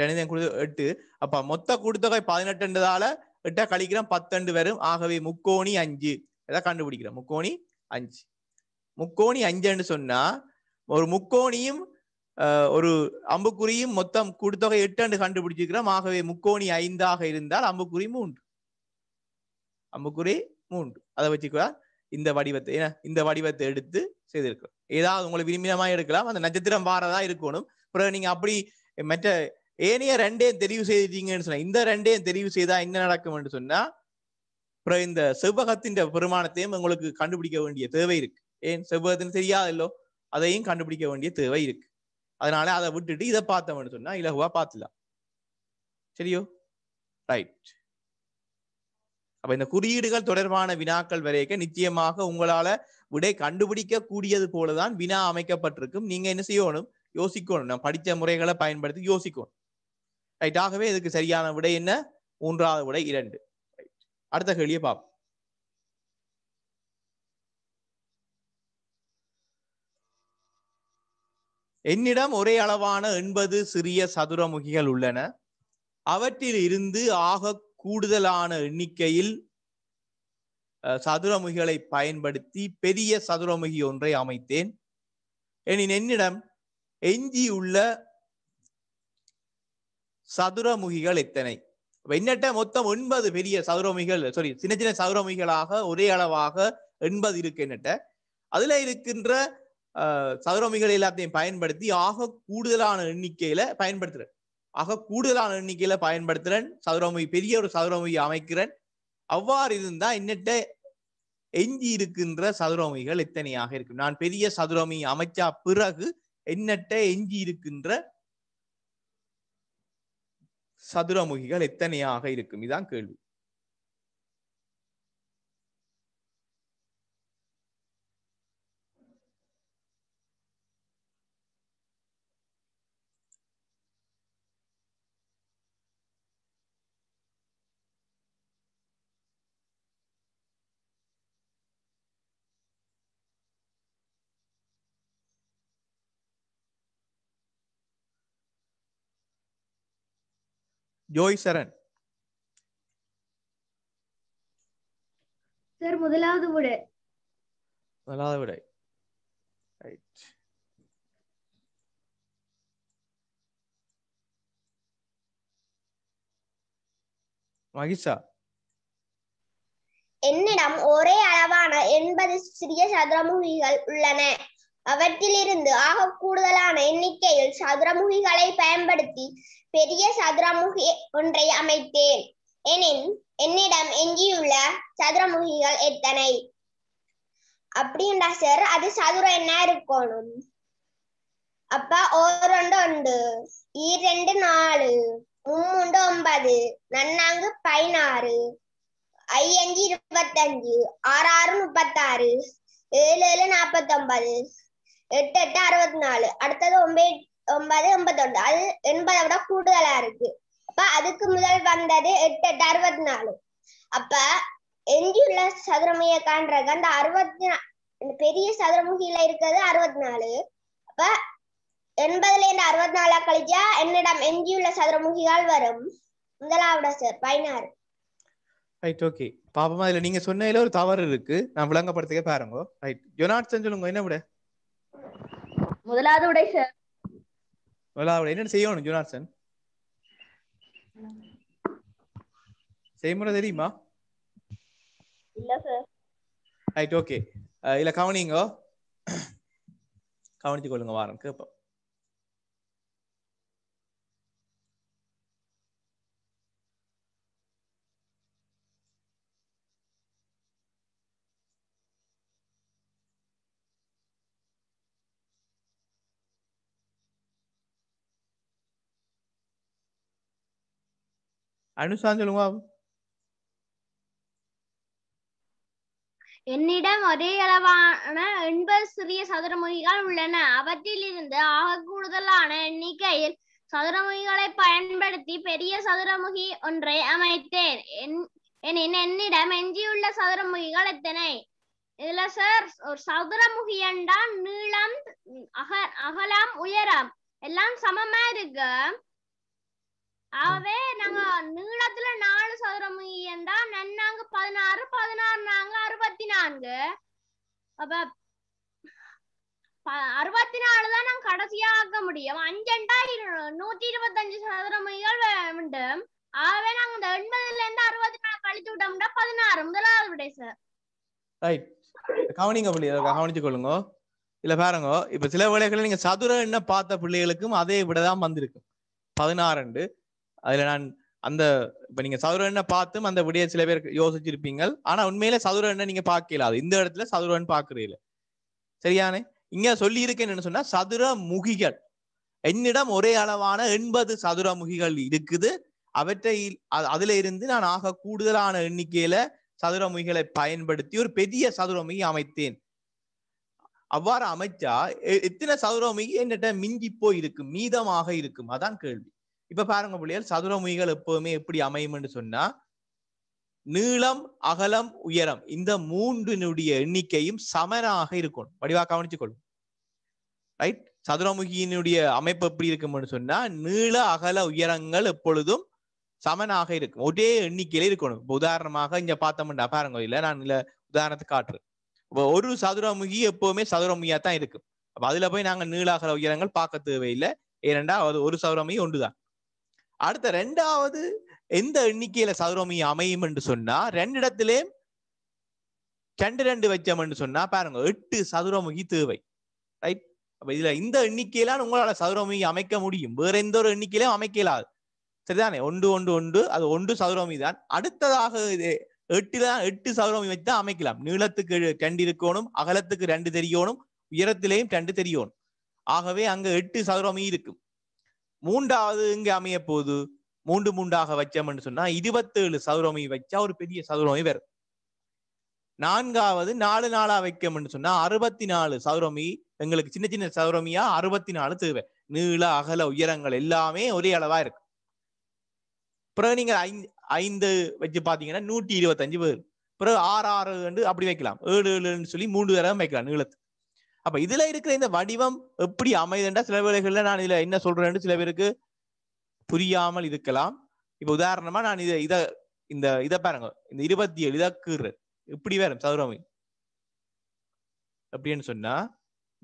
ரெண்டினையும் கூடு எட்டு அப்ப மொத்த கூடுத்தொகை பதினெட்டுன்றதால எட்டா கழிக்கிறோம் பத்தெண்டு வரும் ஆகவே முக்கோணி அஞ்சு இதை கண்டுபிடிக்கிறோம் முக்கோணி அஞ்சு முக்கோணி அஞ்சுன்னு சொன்னா ஒரு முக்கோணியும் ஒரு அம்புக்குறியும் மொத்தம் எட்டு எட்டுன்னு கண்டுபிடிச்சிருக்கிறோம் ஆகவே முக்கோணி ஐந்தாக இருந்தால் அம்புக்குறி மூன்று அம்புக்குறி மூன்று அதை வச்சுக்கா இந்த வடிவத்தை இந்த வடிவத்தை எடுத்து செய்திருக்கோம் ஏதாவது உங்களை விரும்பினமா எடுக்கலாம் அந்த நட்சத்திரம் வாரதா இருக்கணும் பிறகு நீங்க அப்படி மற்ற ஏனைய ரெண்டையும் தெரிவு செய்தீங்கன்னு சொன்னா இந்த ரெண்டையும் தெரிவு செய்தா என்ன என்று சொன்னா அப்புறம் இந்த செவ்வகத்தின் பெருமானத்தையும் உங்களுக்கு கண்டுபிடிக்க வேண்டிய தேவை இருக்கு ஏன் செவ்வகத்தின் சரியா இல்லோ அதையும் கண்டுபிடிக்க வேண்டிய தேவை இருக்கு அதனால அதை விட்டுட்டு இதை பார்த்தோம்னு சொன்னா இலகுவா பார்த்துலாம் சரியோ ரைட் அப்ப இந்த குறியீடுகள் தொடர்பான வினாக்கள் வரைக்க நிச்சயமாக உங்களால விடை கண்டுபிடிக்க கூடியது போலதான் வினா அமைக்கப்பட்டிருக்கும் நீங்க என்ன செய்யணும் யோசிக்கணும் நான் படித்த முறைகளை பயன்படுத்தி யோசிக்கணும் ரைட் ஆகவே இதுக்கு சரியான விடை என்ன மூன்றாவது விடை இரண்டு அடுத்த கேள்வியை பார்ப்போம் என்னிடம் ஒரே அளவான எண்பது சிறிய சதுரமுகிகள் உள்ளன அவற்றில் இருந்து ஆக கூடுதலான எண்ணிக்கையில் சதுரமுகிகளை பயன்படுத்தி பெரிய சதுரமுகி ஒன்றை அமைத்தேன் எனின் என்னிடம் எஞ்சி உள்ள சதுரமுகிகள் எத்தனை என்னட்ட மொத்தம் ஒன்பது பெரிய சதுரமுகிகள் சாரி சின்ன சின்ன சதுரமுகிகளாக ஒரே அளவாக எண்பது இருக்கு என்னட்ட அதுல இருக்கின்ற சதுரமிகள் எல்லாத்தையும் பயன்படுத்தி ஆக கூடுதலான எண்ணிக்கையில பயன்படுத்துறேன் ஆக கூடுதலான எண்ணிக்கையில பயன்படுத்துறேன் சதுரமொழி பெரிய ஒரு சதுரமொழி அமைக்கிறேன் அவ்வாறு இருந்தா இன்னட்ட எஞ்சி இருக்கின்ற சதுரமிகள் எத்தனையாக இருக்கும் நான் பெரிய சதுரமி அமைச்சா பிறகு என்னட்ட எஞ்சி இருக்கின்ற சதுரமுகிகள் எத்தனையாக இருக்கும் இதான் கேள்வி ஜோய் சரண் சார் முதலாவது விடை முதலாவது விடை மகிஷா என்னிடம் ஒரே அளவான எண்பது சிறிய சதுரமுகிகள் உள்ளன அவற்றிலிருந்து ஆக கூடுதலான எண்ணிக்கையில் சதுரமுகிகளை பயன்படுத்தி பெரிய சதுரமுகி ஒன்றை அமைத்தேன் எனின் என்னிடம் எஞ்சியுள்ள சதுரமுகிகள் எத்தனை அப்படின்றா சார் அது சதுரம் என்ன இருக்கணும் அப்ப ஓரண்டு ஒன்று ஈரண்டு நாலு மும்முண்டு ஒன்பது நன்னாங்கு பதினாறு ஐயஞ்சு இருபத்தஞ்சு ஆறு ஆறு முப்பத்தாறு ஏழு ஏழு நாற்பத்தி ஒன்பது எட்டு எட்டு அறுபத்தி நாலு அடுத்தது ஒன்பது ஒன்பது எண்பத்தொண்டு அது எண்பதை விட கூடுதலா இருக்கு அப்ப அதுக்கு முதல் வந்தது எட்டு எட்டு அறுபத்தி நாலு அப்ப எஞ்சியுள்ள சதுரமைய காண்றக்கு அந்த அறுபத்தி பெரிய சதுரமுகியில இருக்கிறது அறுபத்தி நாலு அப்ப எண்பதுல இருந்து அறுபத்தி நாலா கழிச்சா என்னிடம் எஞ்சியுள்ள சதுரமுகிகள் வரும் முதலாவிட சார் பதினாறு ரைட் ஓகே பாப்பமா இதுல நீங்க சொன்னதுல ஒரு தவறு இருக்கு நான் விளங்கப்படுத்திக்க பாருங்க ரைட் ஜொனாட்சன் சொல்லுங்க என்ன விட முதலாவது உடை சார் முதலாவது என்னென்ன செய்யணும் ஜோனார்சன் செய்முறை தெரியுமா இல்ல சார் ரைட் ஓகே இல்ல கவனிங்க கவனித்து கொள்ளுங்க வாரம் கேட்போம் அனுசான் சொல்லுங்க என்னிடம் ஒரே அளவான எண்பது சிறிய சதுரமுகிகள் உள்ளன அவற்றில் இருந்து ஆக கூடுதலான எண்ணிக்கையில் சதுரமுகிகளை பயன்படுத்தி பெரிய சதுரமுகி ஒன்றை அமைத்தேன் எனின் என்னிடம் எஞ்சியுள்ள சதுரமுகிகள் எத்தனை இதுல சார் ஒரு சதுரமுகி என்றால் நீளம் அக அகலம் உயரம் எல்லாம் சமமா இருக்கு அவே நாங்க நீளத்துல நாலு சதுர மீண்டா நன்னாங்க பதினாறு பதினாறு நாங்க அறுபத்தி நான்கு அப்ப அறுபத்தி நாலு தான் நாங்க கடைசியா ஆக்க முடியும் அஞ்சண்டா நூத்தி இருபத்தஞ்சு சதுர மைகள் வேண்டும் ஆகவே நாங்க இந்த எண்பதுல இருந்து அறுபத்தி நாலு கழிச்சு விட்டோம்னா பதினாறு முதலாவது விடை சார் ரைட் கவனிங்க பிள்ளைகள் கவனிச்சு கொள்ளுங்க இல்ல பாருங்க இப்ப சில விடைகள் நீங்க சதுர என்ன பார்த்த பிள்ளைகளுக்கும் அதே விட தான் வந்திருக்கும் பதினாறு அதுல நான் அந்த இப்ப நீங்க சதுரனை பார்த்தும் அந்த விடிய சில பேர் யோசிச்சிருப்பீங்க ஆனா உண்மையில சதுரனை நீங்க அது இந்த இடத்துல சதுரன் பாக்குறீங்க சரியானே இங்க சொல்லி என்ன சொன்னா சதுர முகிகள் என்னிடம் ஒரே அளவான எண்பது சதுர முகிகள் இருக்குது அவற்றை அதுல இருந்து நான் ஆக கூடுதலான எண்ணிக்கையில சதுர முகிகளை பயன்படுத்தி ஒரு பெரிய சதுர முகி அமைத்தேன் அவ்வாறு அமைச்சா எத்தனை சதுர முகி என்னட்ட மிஞ்சி போய் இருக்கும் மீதமாக இருக்கும் அதான் கேள்வி இப்ப பாருங்க பிள்ளைகள் சதுரமுகிகள் எப்பவுமே எப்படி அமையும்னு சொன்னா நீளம் அகலம் உயரம் இந்த மூன்றினுடைய எண்ணிக்கையும் சமனாக இருக்கணும் வடிவா கவனிச்சுக்கொள்ளும் ரைட் சதுரமுகியினுடைய அமைப்பு எப்படி இருக்கும்னு சொன்னா நீள அகல உயரங்கள் எப்பொழுதும் சமனாக இருக்கும் ஒரே எண்ணிக்கையில இருக்கணும் இப்போ உதாரணமாக இங்க பார்த்தோம்னா பாருங்க இல்ல நான் இல்ல உதாரணத்துக்கு காட்டுறேன் இப்போ ஒரு சதுரமுகி எப்பவுமே சதுரமுகியா தான் இருக்கும் அப்ப அதுல போய் நாங்க நீள அகல உயரங்கள் பார்க்க தேவையில்லை ஏனெண்டா அது ஒரு சதுரமுகி ஒன்றுதான் அடுத்த ரெண்டாவது எந்த எண்ணிக்கையில சதுரமி அமையும் என்று சொன்னா ரெண்டு இடத்திலே ரெண்டு ரெண்டு வச்சம் என்று சொன்னா பாருங்க எட்டு சதுரமுகி தேவை ரைட் அப்ப இதுல இந்த எண்ணிக்கையிலான உங்களால சதுரமுகி அமைக்க முடியும் வேற எந்த ஒரு எண்ணிக்கையிலும் அமைக்கலாது சரிதானே ஒன்று ஒன்று ஒன்று அது ஒன்று சதுரமி தான் அடுத்ததாக இது எட்டுல எட்டு சதுரமி வச்சு அமைக்கலாம் நீளத்துக்கு ரெண்டு இருக்கணும் அகலத்துக்கு ரெண்டு தெரியணும் உயரத்திலேயும் ரெண்டு தெரியணும் ஆகவே அங்க எட்டு சதுரமி இருக்கும் மூன்றாவது இங்க அமைய போது மூன்று மூன்றாக என்று சொன்னா இருபத்தேழு சதுரமி வச்சா ஒரு பெரிய சதுரமி வரும் நான்காவது நாலு நாளா வைக்கோம்னு சொன்னா அறுபத்தி நாலு சதுரமி எங்களுக்கு சின்ன சின்ன சதுரமியா அறுபத்தி நாலு தேவை நீள அகல உயரங்கள் எல்லாமே ஒரே அளவா இருக்கும் பிறகு நீங்க ஐந்து வச்சு பாத்தீங்கன்னா நூற்றி இருபத்தஞ்சு பேர் பிறகு ஆறு ஆறு அப்படி வைக்கலாம் ஏழு ஏழுன்னு சொல்லி மூன்று தடவை வைக்கலாம் நீளத்து அப்ப இதுல இருக்கிற இந்த வடிவம் எப்படி அமைதுண்டா சில வேலைகள்ல நான் இதுல என்ன சொல்றேன்னு சில பேருக்கு புரியாமல் இருக்கலாம் இப்ப உதாரணமா நான் இதை இத இந்த இத பாருங்க இந்த இருபத்தி ஏழு கீறு இப்படி வேற சௌரமி அப்படின்னு சொன்னா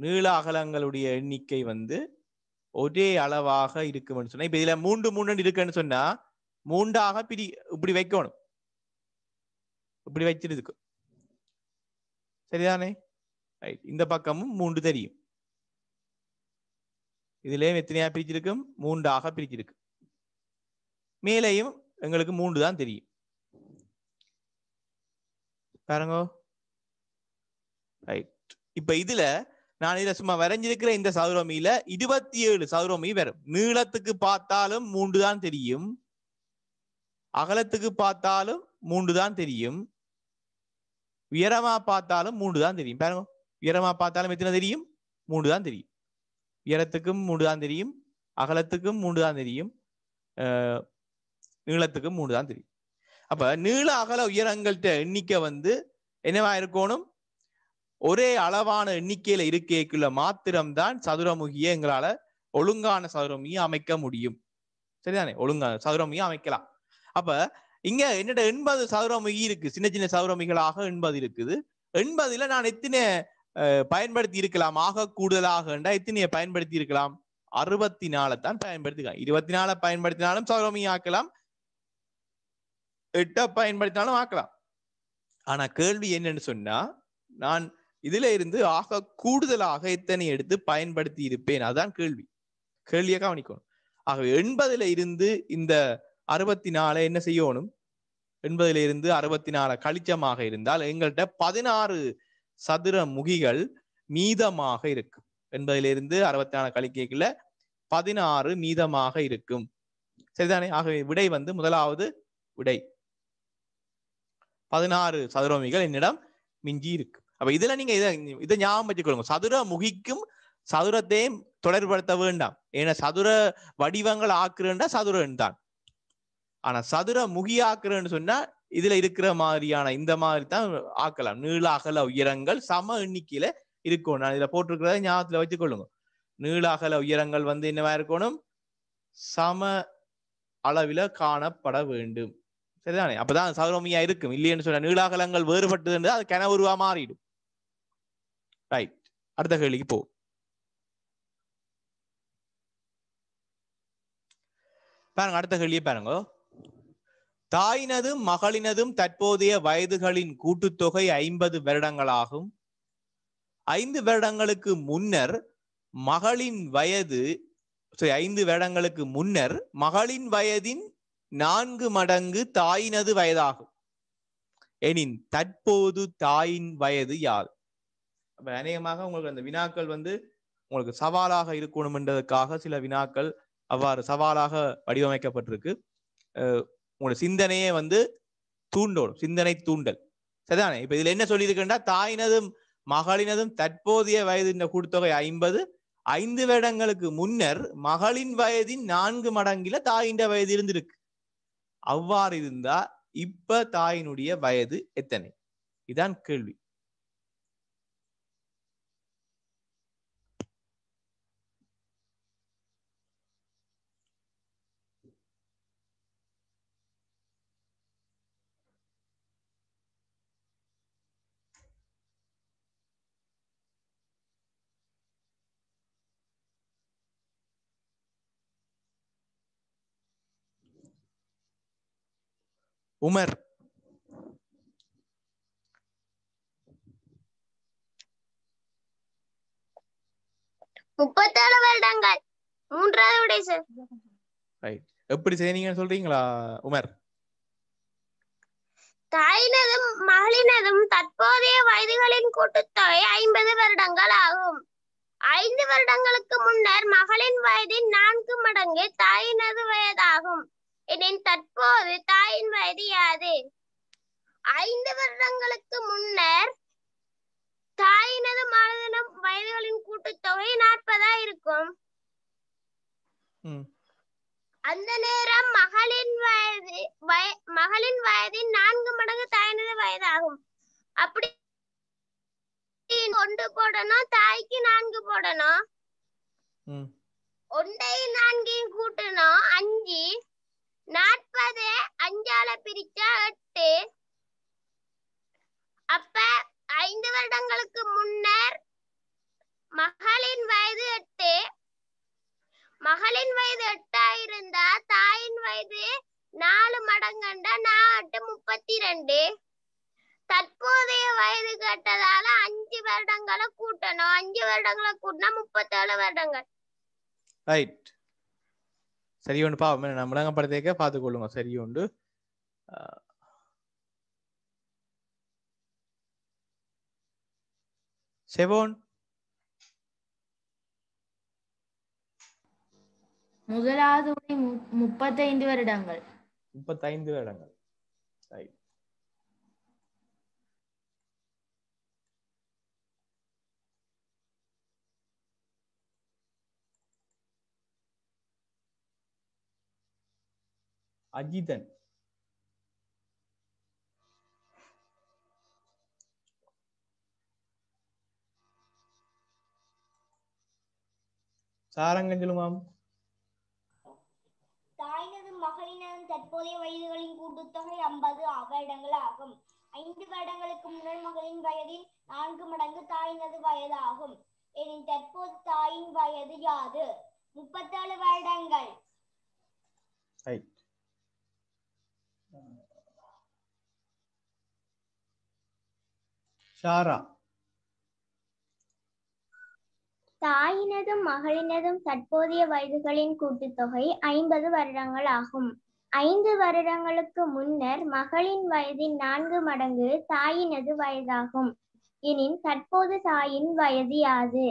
நீள அகலங்களுடைய எண்ணிக்கை வந்து ஒரே அளவாக இருக்கும்னு சொன்னா இப்ப இதுல மூன்று மூன்று இருக்குன்னு சொன்னா மூண்டாக பிரி இப்படி வைக்கணும் இப்படி வச்சிருக்கு சரிதானே ரைட் இந்த பக்கமும் மூன்று தெரியும் இதுலயும் எத்தனையா பிரிச்சிருக்கும் மூன்றாக பிரிச்சிருக்கு மேலேயும் எங்களுக்கு மூன்று தான் தெரியும் பாருங்க ரைட் இப்ப இதுல நான் இதுல சும்மா வரைஞ்சிருக்கிற இந்த சதுரமியில இருபத்தி ஏழு சதுரமி வரும் நீளத்துக்கு பார்த்தாலும் மூன்று தான் தெரியும் அகலத்துக்கு பார்த்தாலும் மூன்று தான் தெரியும் உயரமா பார்த்தாலும் மூன்று தான் தெரியும் பாருங்க உயரமா பார்த்தாலும் எத்தனை தெரியும் மூன்று தான் தெரியும் உயரத்துக்கும் மூன்று தான் தெரியும் அகலத்துக்கும் மூன்று தான் தெரியும் நீளத்துக்கும் மூன்று தான் தெரியும் அப்ப நீள அகல உயரங்கள்கிட்ட எண்ணிக்கை வந்து என்னவா இருக்கணும் ஒரே அளவான எண்ணிக்கையில இருக்கேக்குள்ள மாத்திரம்தான் சதுரமுகியை எங்களால ஒழுங்கான சதுரமுகியை அமைக்க முடியும் சரிதானே ஒழுங்கான சதுரமுகியை அமைக்கலாம் அப்ப இங்க என்னோட எண்பது சதுரமுகி இருக்கு சின்ன சின்ன சதுரமிகளாக எண்பது இருக்குது எண்பதுல நான் எத்தனை பயன்படுத்தி இருக்கலாம் ஆக கூடுதலாக எத்தனையை பயன்படுத்தி இருக்கலாம் அறுபத்தி நாலு தான் பயன்படுத்திக்கலாம் இருபத்தி நாலு பயன்படுத்தினாலும் சௌரமி ஆக்கலாம் எட்ட பயன்படுத்தினாலும் ஆக்கலாம் ஆனா கேள்வி என்னன்னு சொன்னா நான் இதுல இருந்து ஆக கூடுதலாக எத்தனை எடுத்து பயன்படுத்தி இருப்பேன் அதுதான் கேள்வி கேள்வியை கவனிக்கணும் ஆகவே எண்பதுல இருந்து இந்த அறுபத்தி நாலு என்ன செய்யணும் எண்பதுல இருந்து அறுபத்தி நாலு கழிச்சமாக இருந்தால் எங்கள்கிட்ட பதினாறு சதுர முகிகள் மீதமாக இருக்கும் என்பதிலிருந்து அறுபத்தி நாலு கழிக்கைக்குள்ள பதினாறு மீதமாக இருக்கும் சரிதானே ஆகவே விடை வந்து முதலாவது விடை பதினாறு சதுரமிகள் என்னிடம் மிஞ்சி இருக்கு அப்ப இதுல நீங்க இதை இதை ஞாபகம் வச்சுக்கொள்ளுங்க சதுர முகிக்கும் சதுரத்தையும் தொடர்படுத்த வேண்டாம் ஏன்னா சதுர வடிவங்கள் ஆக்குறேன்னா சதுரன் தான் ஆனா சதுர முகி ஆக்குறேன்னு சொன்னா இதுல இருக்கிற மாதிரியான இந்த மாதிரி தான் ஆக்கலாம் நீள அகல உயரங்கள் சம எண்ணிக்கையில இருக்கும் நான் இதுல போட்டிருக்கிறத ஞாபகத்துல வச்சுக்கொள்ளுங்க நீள அகல உயரங்கள் வந்து என்னவா இருக்கணும் சம அளவில காணப்பட வேண்டும் சரிதானே அப்பதான் சௌரமியா இருக்கும் இல்லையன்னு சொன்ன நீளாகலங்கள் வேறுபட்டது என்று அது உருவா மாறிடும் ரைட் அடுத்த கேள்விக்கு போ பாருங்க அடுத்த கேள்வியே பாருங்க தாயினதும் மகளினதும் தற்போதைய வயதுகளின் கூட்டுத்தொகை ஐம்பது வருடங்களாகும் ஐந்து வருடங்களுக்கு முன்னர் மகளின் வயது ஐந்து வருடங்களுக்கு முன்னர் மகளின் வயதின் நான்கு மடங்கு தாயினது வயதாகும் எனின் தற்போது தாயின் வயது யார் அப்ப அநேகமாக உங்களுக்கு அந்த வினாக்கள் வந்து உங்களுக்கு சவாலாக இருக்கணும் என்றதுக்காக சில வினாக்கள் அவ்வாறு சவாலாக வடிவமைக்கப்பட்டிருக்கு உங்களோட சிந்தனையே வந்து தூண்டோடும் சிந்தனை தூண்டல் சரிதானே இப்ப இதுல என்ன சொல்லியிருக்கேன்டா தாயினதும் மகளினதும் தற்போதைய இந்த கூட்டுத்தொகை ஐம்பது ஐந்து வருடங்களுக்கு முன்னர் மகளின் வயதின் நான்கு மடங்கில தாயின் வயது இருந்திருக்கு அவ்வாறு இருந்தா இப்ப தாயினுடைய வயது எத்தனை இதான் கேள்வி உமர் முப்பத்தேழு வருடங்கள் மூன்றாவது ரைட் எப்படி செய்யறீங்கன்னு சொல்றீங்களா உமர் தாயினதும் மகளினதும் தற்போதைய வயதுகளின் கூட்டுத்தொகை ஐம்பது வருடங்கள் ஆகும் ஐந்து வருடங்களுக்கு முன்னர் மகளின் வயதின் நான்கு மடங்கு தாயினது வயதாகும் எனின் தற்போது தாயின் வயது யாது ஐந்து வருடங்களுக்கு முன்னர் தாயினது மனதின வயதுகளின் கூட்டுத்தொகை நாற்பதா இருக்கும் அந்த நேரம் மகளின் வயது வய மகளின் வயதின் நான்கு மடங்கு தாயினது வயதாகும் அப்படி ஒன்று போடணும் தாய்க்கு நான்கு போடணும் ஒன்றை நான்கையும் கூட்டணும் அஞ்சு நாற்பது அஞ்சால பிரிச்சா எட்டு அப்ப ஐந்து வருடங்களுக்கு முன்னர் மகளின் வயது எட்டு மகளின் வயது எட்டா இருந்தா தாயின் வயது நாலு மடங்கண்டா நாட்டு முப்பத்தி ரெண்டு தற்போதைய வயது கேட்டதால அஞ்சு வருடங்களை கூட்டணும் அஞ்சு வருடங்களை கூட்டினா முப்பத்தேழு வருடங்கள் ரைட் சரி ஒன்று பாவம் நான் முழங்கப்படுத்தேக்க பார்த்துக்கொள்ளுங்க சரி ஒன்று செவோன் முதலாவது முப்பத்தைந்து வருடங்கள் முப்பத்தைந்து வருடங்கள் அஜிதன் சாரங்கஞ்சலும் மேம் தாயினது மகளினதும் தற்போதைய வயதுகளின் கூட்டுத்தொகை ஐம்பது வருடங்கள் ஆகும் ஐந்து வருடங்களுக்கு முன்னர் மகளின் வயதில் நான்கு மடங்கு தாயினது வயதாகும் எனின் தற்போது தாயின் வயது யாது முப்பத்தேழு வருடங்கள் சாரா தாயினதும் மகளினதும் தற்போதைய வயதுகளின் கூட்டுத்தொகை ஐம்பது வருடங்கள் ஆகும் ஐந்து வருடங்களுக்கு முன்னர் மகளின் வயதின் நான்கு மடங்கு தாயினது வயதாகும் எனின் தற்போது தாயின் வயது யாது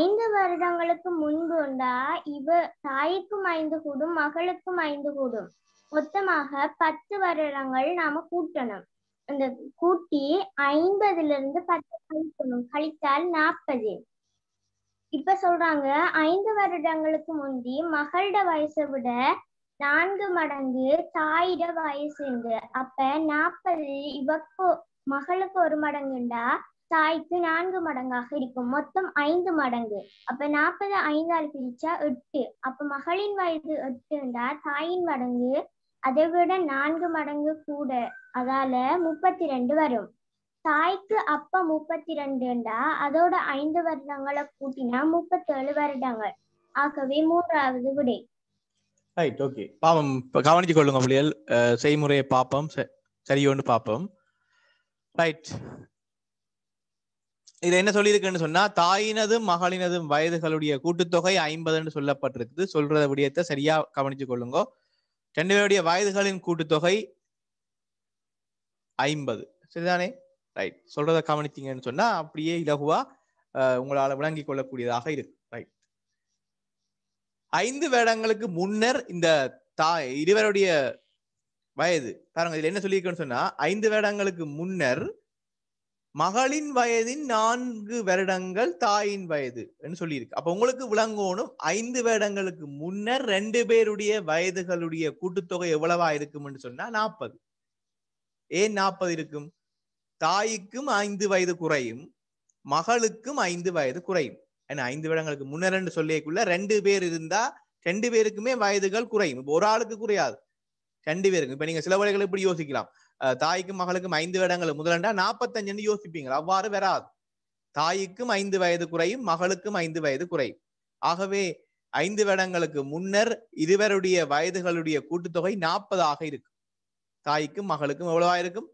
ஐந்து வருடங்களுக்கு முன்பு உண்டா இவ தாய்க்கும் ஐந்து கூடும் மகளுக்கும் ஐந்து கூடும் மொத்தமாக பத்து வருடங்கள் நாம கூட்டணும் அந்த கூட்டி ஐம்பதுல இருந்து பத்து கழிக்கணும் கழித்தால் நாற்பது இப்ப சொல்றாங்க ஐந்து வருடங்களுக்கு முந்தி மகளோட வயசை விட நான்கு மடங்கு தாயிட வயசுண்டு அப்ப நாற்பது இவக்கு மகளுக்கு ஒரு மடங்குண்டா தாய்க்கு நான்கு மடங்காக இருக்கும் மொத்தம் ஐந்து மடங்கு அப்ப நாற்பது ஐந்தால் பிரிச்சா எட்டு அப்ப மகளின் வயது எட்டுண்டா தாயின் மடங்கு அதை விட நான்கு மடங்கு கூட அதால முப்பத்தி ரெண்டு வரும் தாய்க்கு அப்ப முப்பத்தி ரெண்டுண்டா அதோட ஐந்து வருடங்களை கூட்டினா முப்பத்தேழு வருடங்கள் ஆகவே மூன்றாவது விடை ரைட் ஓகே பாவம் கவனித்து கொள்ளுங்க புள்ளியல் செய்முறையை பார்ப்போம் சரியோன்னு பார்ப்போம் ரைட் இதுல என்ன சொல்லியிருக்குன்னு சொன்னா தாயினதும் மகளினதும் வயதுகளுடைய கூட்டுத்தொகை ஐம்பதுன்னு சொல்லப்பட்டிருக்குது சொல்றத விடயத்தை சரியா கவனிச்சு கொள்ளுங்க ரெண்டு பேருடைய வயதுகளின் கூட்டுத்தொகை ஐம்பது சரிதானே ரைட் சொல்றத கவனித்தீங்கன்னு சொன்னா அப்படியே இலகுவா உங்களால் விளங்கி கொள்ளக்கூடியதாக இருக்கு ரைட் ஐந்து வேடங்களுக்கு முன்னர் இந்த தா இருவருடைய வயது பாருங்க இதுல என்ன சொல்லியிருக்கேன்னு சொன்னா ஐந்து வேடங்களுக்கு முன்னர் மகளின் வயதின் நான்கு வருடங்கள் தாயின் வயது என்று சொல்லியிருக்கு அப்ப உங்களுக்கு விளங்கணும் ஐந்து வேடங்களுக்கு முன்னர் ரெண்டு பேருடைய வயதுகளுடைய கூட்டுத்தொகை எவ்வளவா இருக்கும் என்று சொன்னா நாற்பது ஏன் நாற்பது இருக்கும் தாய்க்கும் ஐந்து வயது குறையும் மகளுக்கும் ஐந்து வயது குறையும் ஏன்னா ஐந்து வருடங்களுக்கு முன்னரண்டு சொல்லியக்குள்ள ரெண்டு பேர் இருந்தா ரெண்டு பேருக்குமே வயதுகள் குறையும் இப்போ ஒரு ஆளுக்கு குறையாது ரெண்டு பேருக்கும் இப்ப நீங்க சில வழிகள் இப்படி யோசிக்கலாம் தாய்க்கும் மகளுக்கும் ஐந்து வருடங்கள் முதலண்டா நாற்பத்தஞ்சுன்னு யோசிப்பீங்க அவ்வாறு வராது தாய்க்கும் ஐந்து வயது குறையும் மகளுக்கும் ஐந்து வயது குறையும் ஆகவே ஐந்து வருடங்களுக்கு முன்னர் இருவருடைய வயதுகளுடைய கூட்டுத்தொகை நாற்பதாக இருக்கும் தாய்க்கும் மகளுக்கும் எவ்வளவா இருக்கும்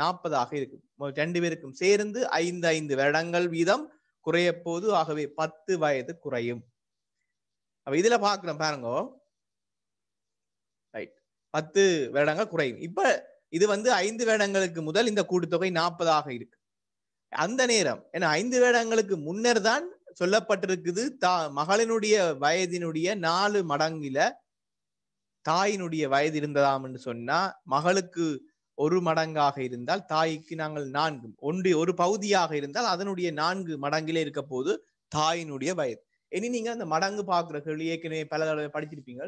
நாற்பதாக இருக்கும் ரெண்டு பேருக்கும் சேர்ந்து ஐந்து ஐந்து வருடங்கள் வீதம் குறைய போது ஆகவே பத்து வயது குறையும் அப்ப இதுல பாக்குறோம் பாருங்க ரைட் பத்து வருடங்கள் குறையும் இப்ப இது வந்து ஐந்து வேடங்களுக்கு முதல் இந்த கூட்டுத்தொகை நாற்பதாக இருக்கு அந்த நேரம் ஏன்னா ஐந்து வேடங்களுக்கு முன்னர் தான் சொல்லப்பட்டிருக்குது தா மகளினுடைய வயதினுடைய நாலு மடங்கில தாயினுடைய வயது இருந்ததாம் என்று சொன்னால் மகளுக்கு ஒரு மடங்காக இருந்தால் தாய்க்கு நாங்கள் நான்கு ஒன்று ஒரு பகுதியாக இருந்தால் அதனுடைய நான்கு மடங்கிலே இருக்க போது தாயினுடைய வயது இனி நீங்க அந்த மடங்கு பார்க்குற கேள்வி ஏற்கனவே பல தடவை படிச்சிருப்பீங்க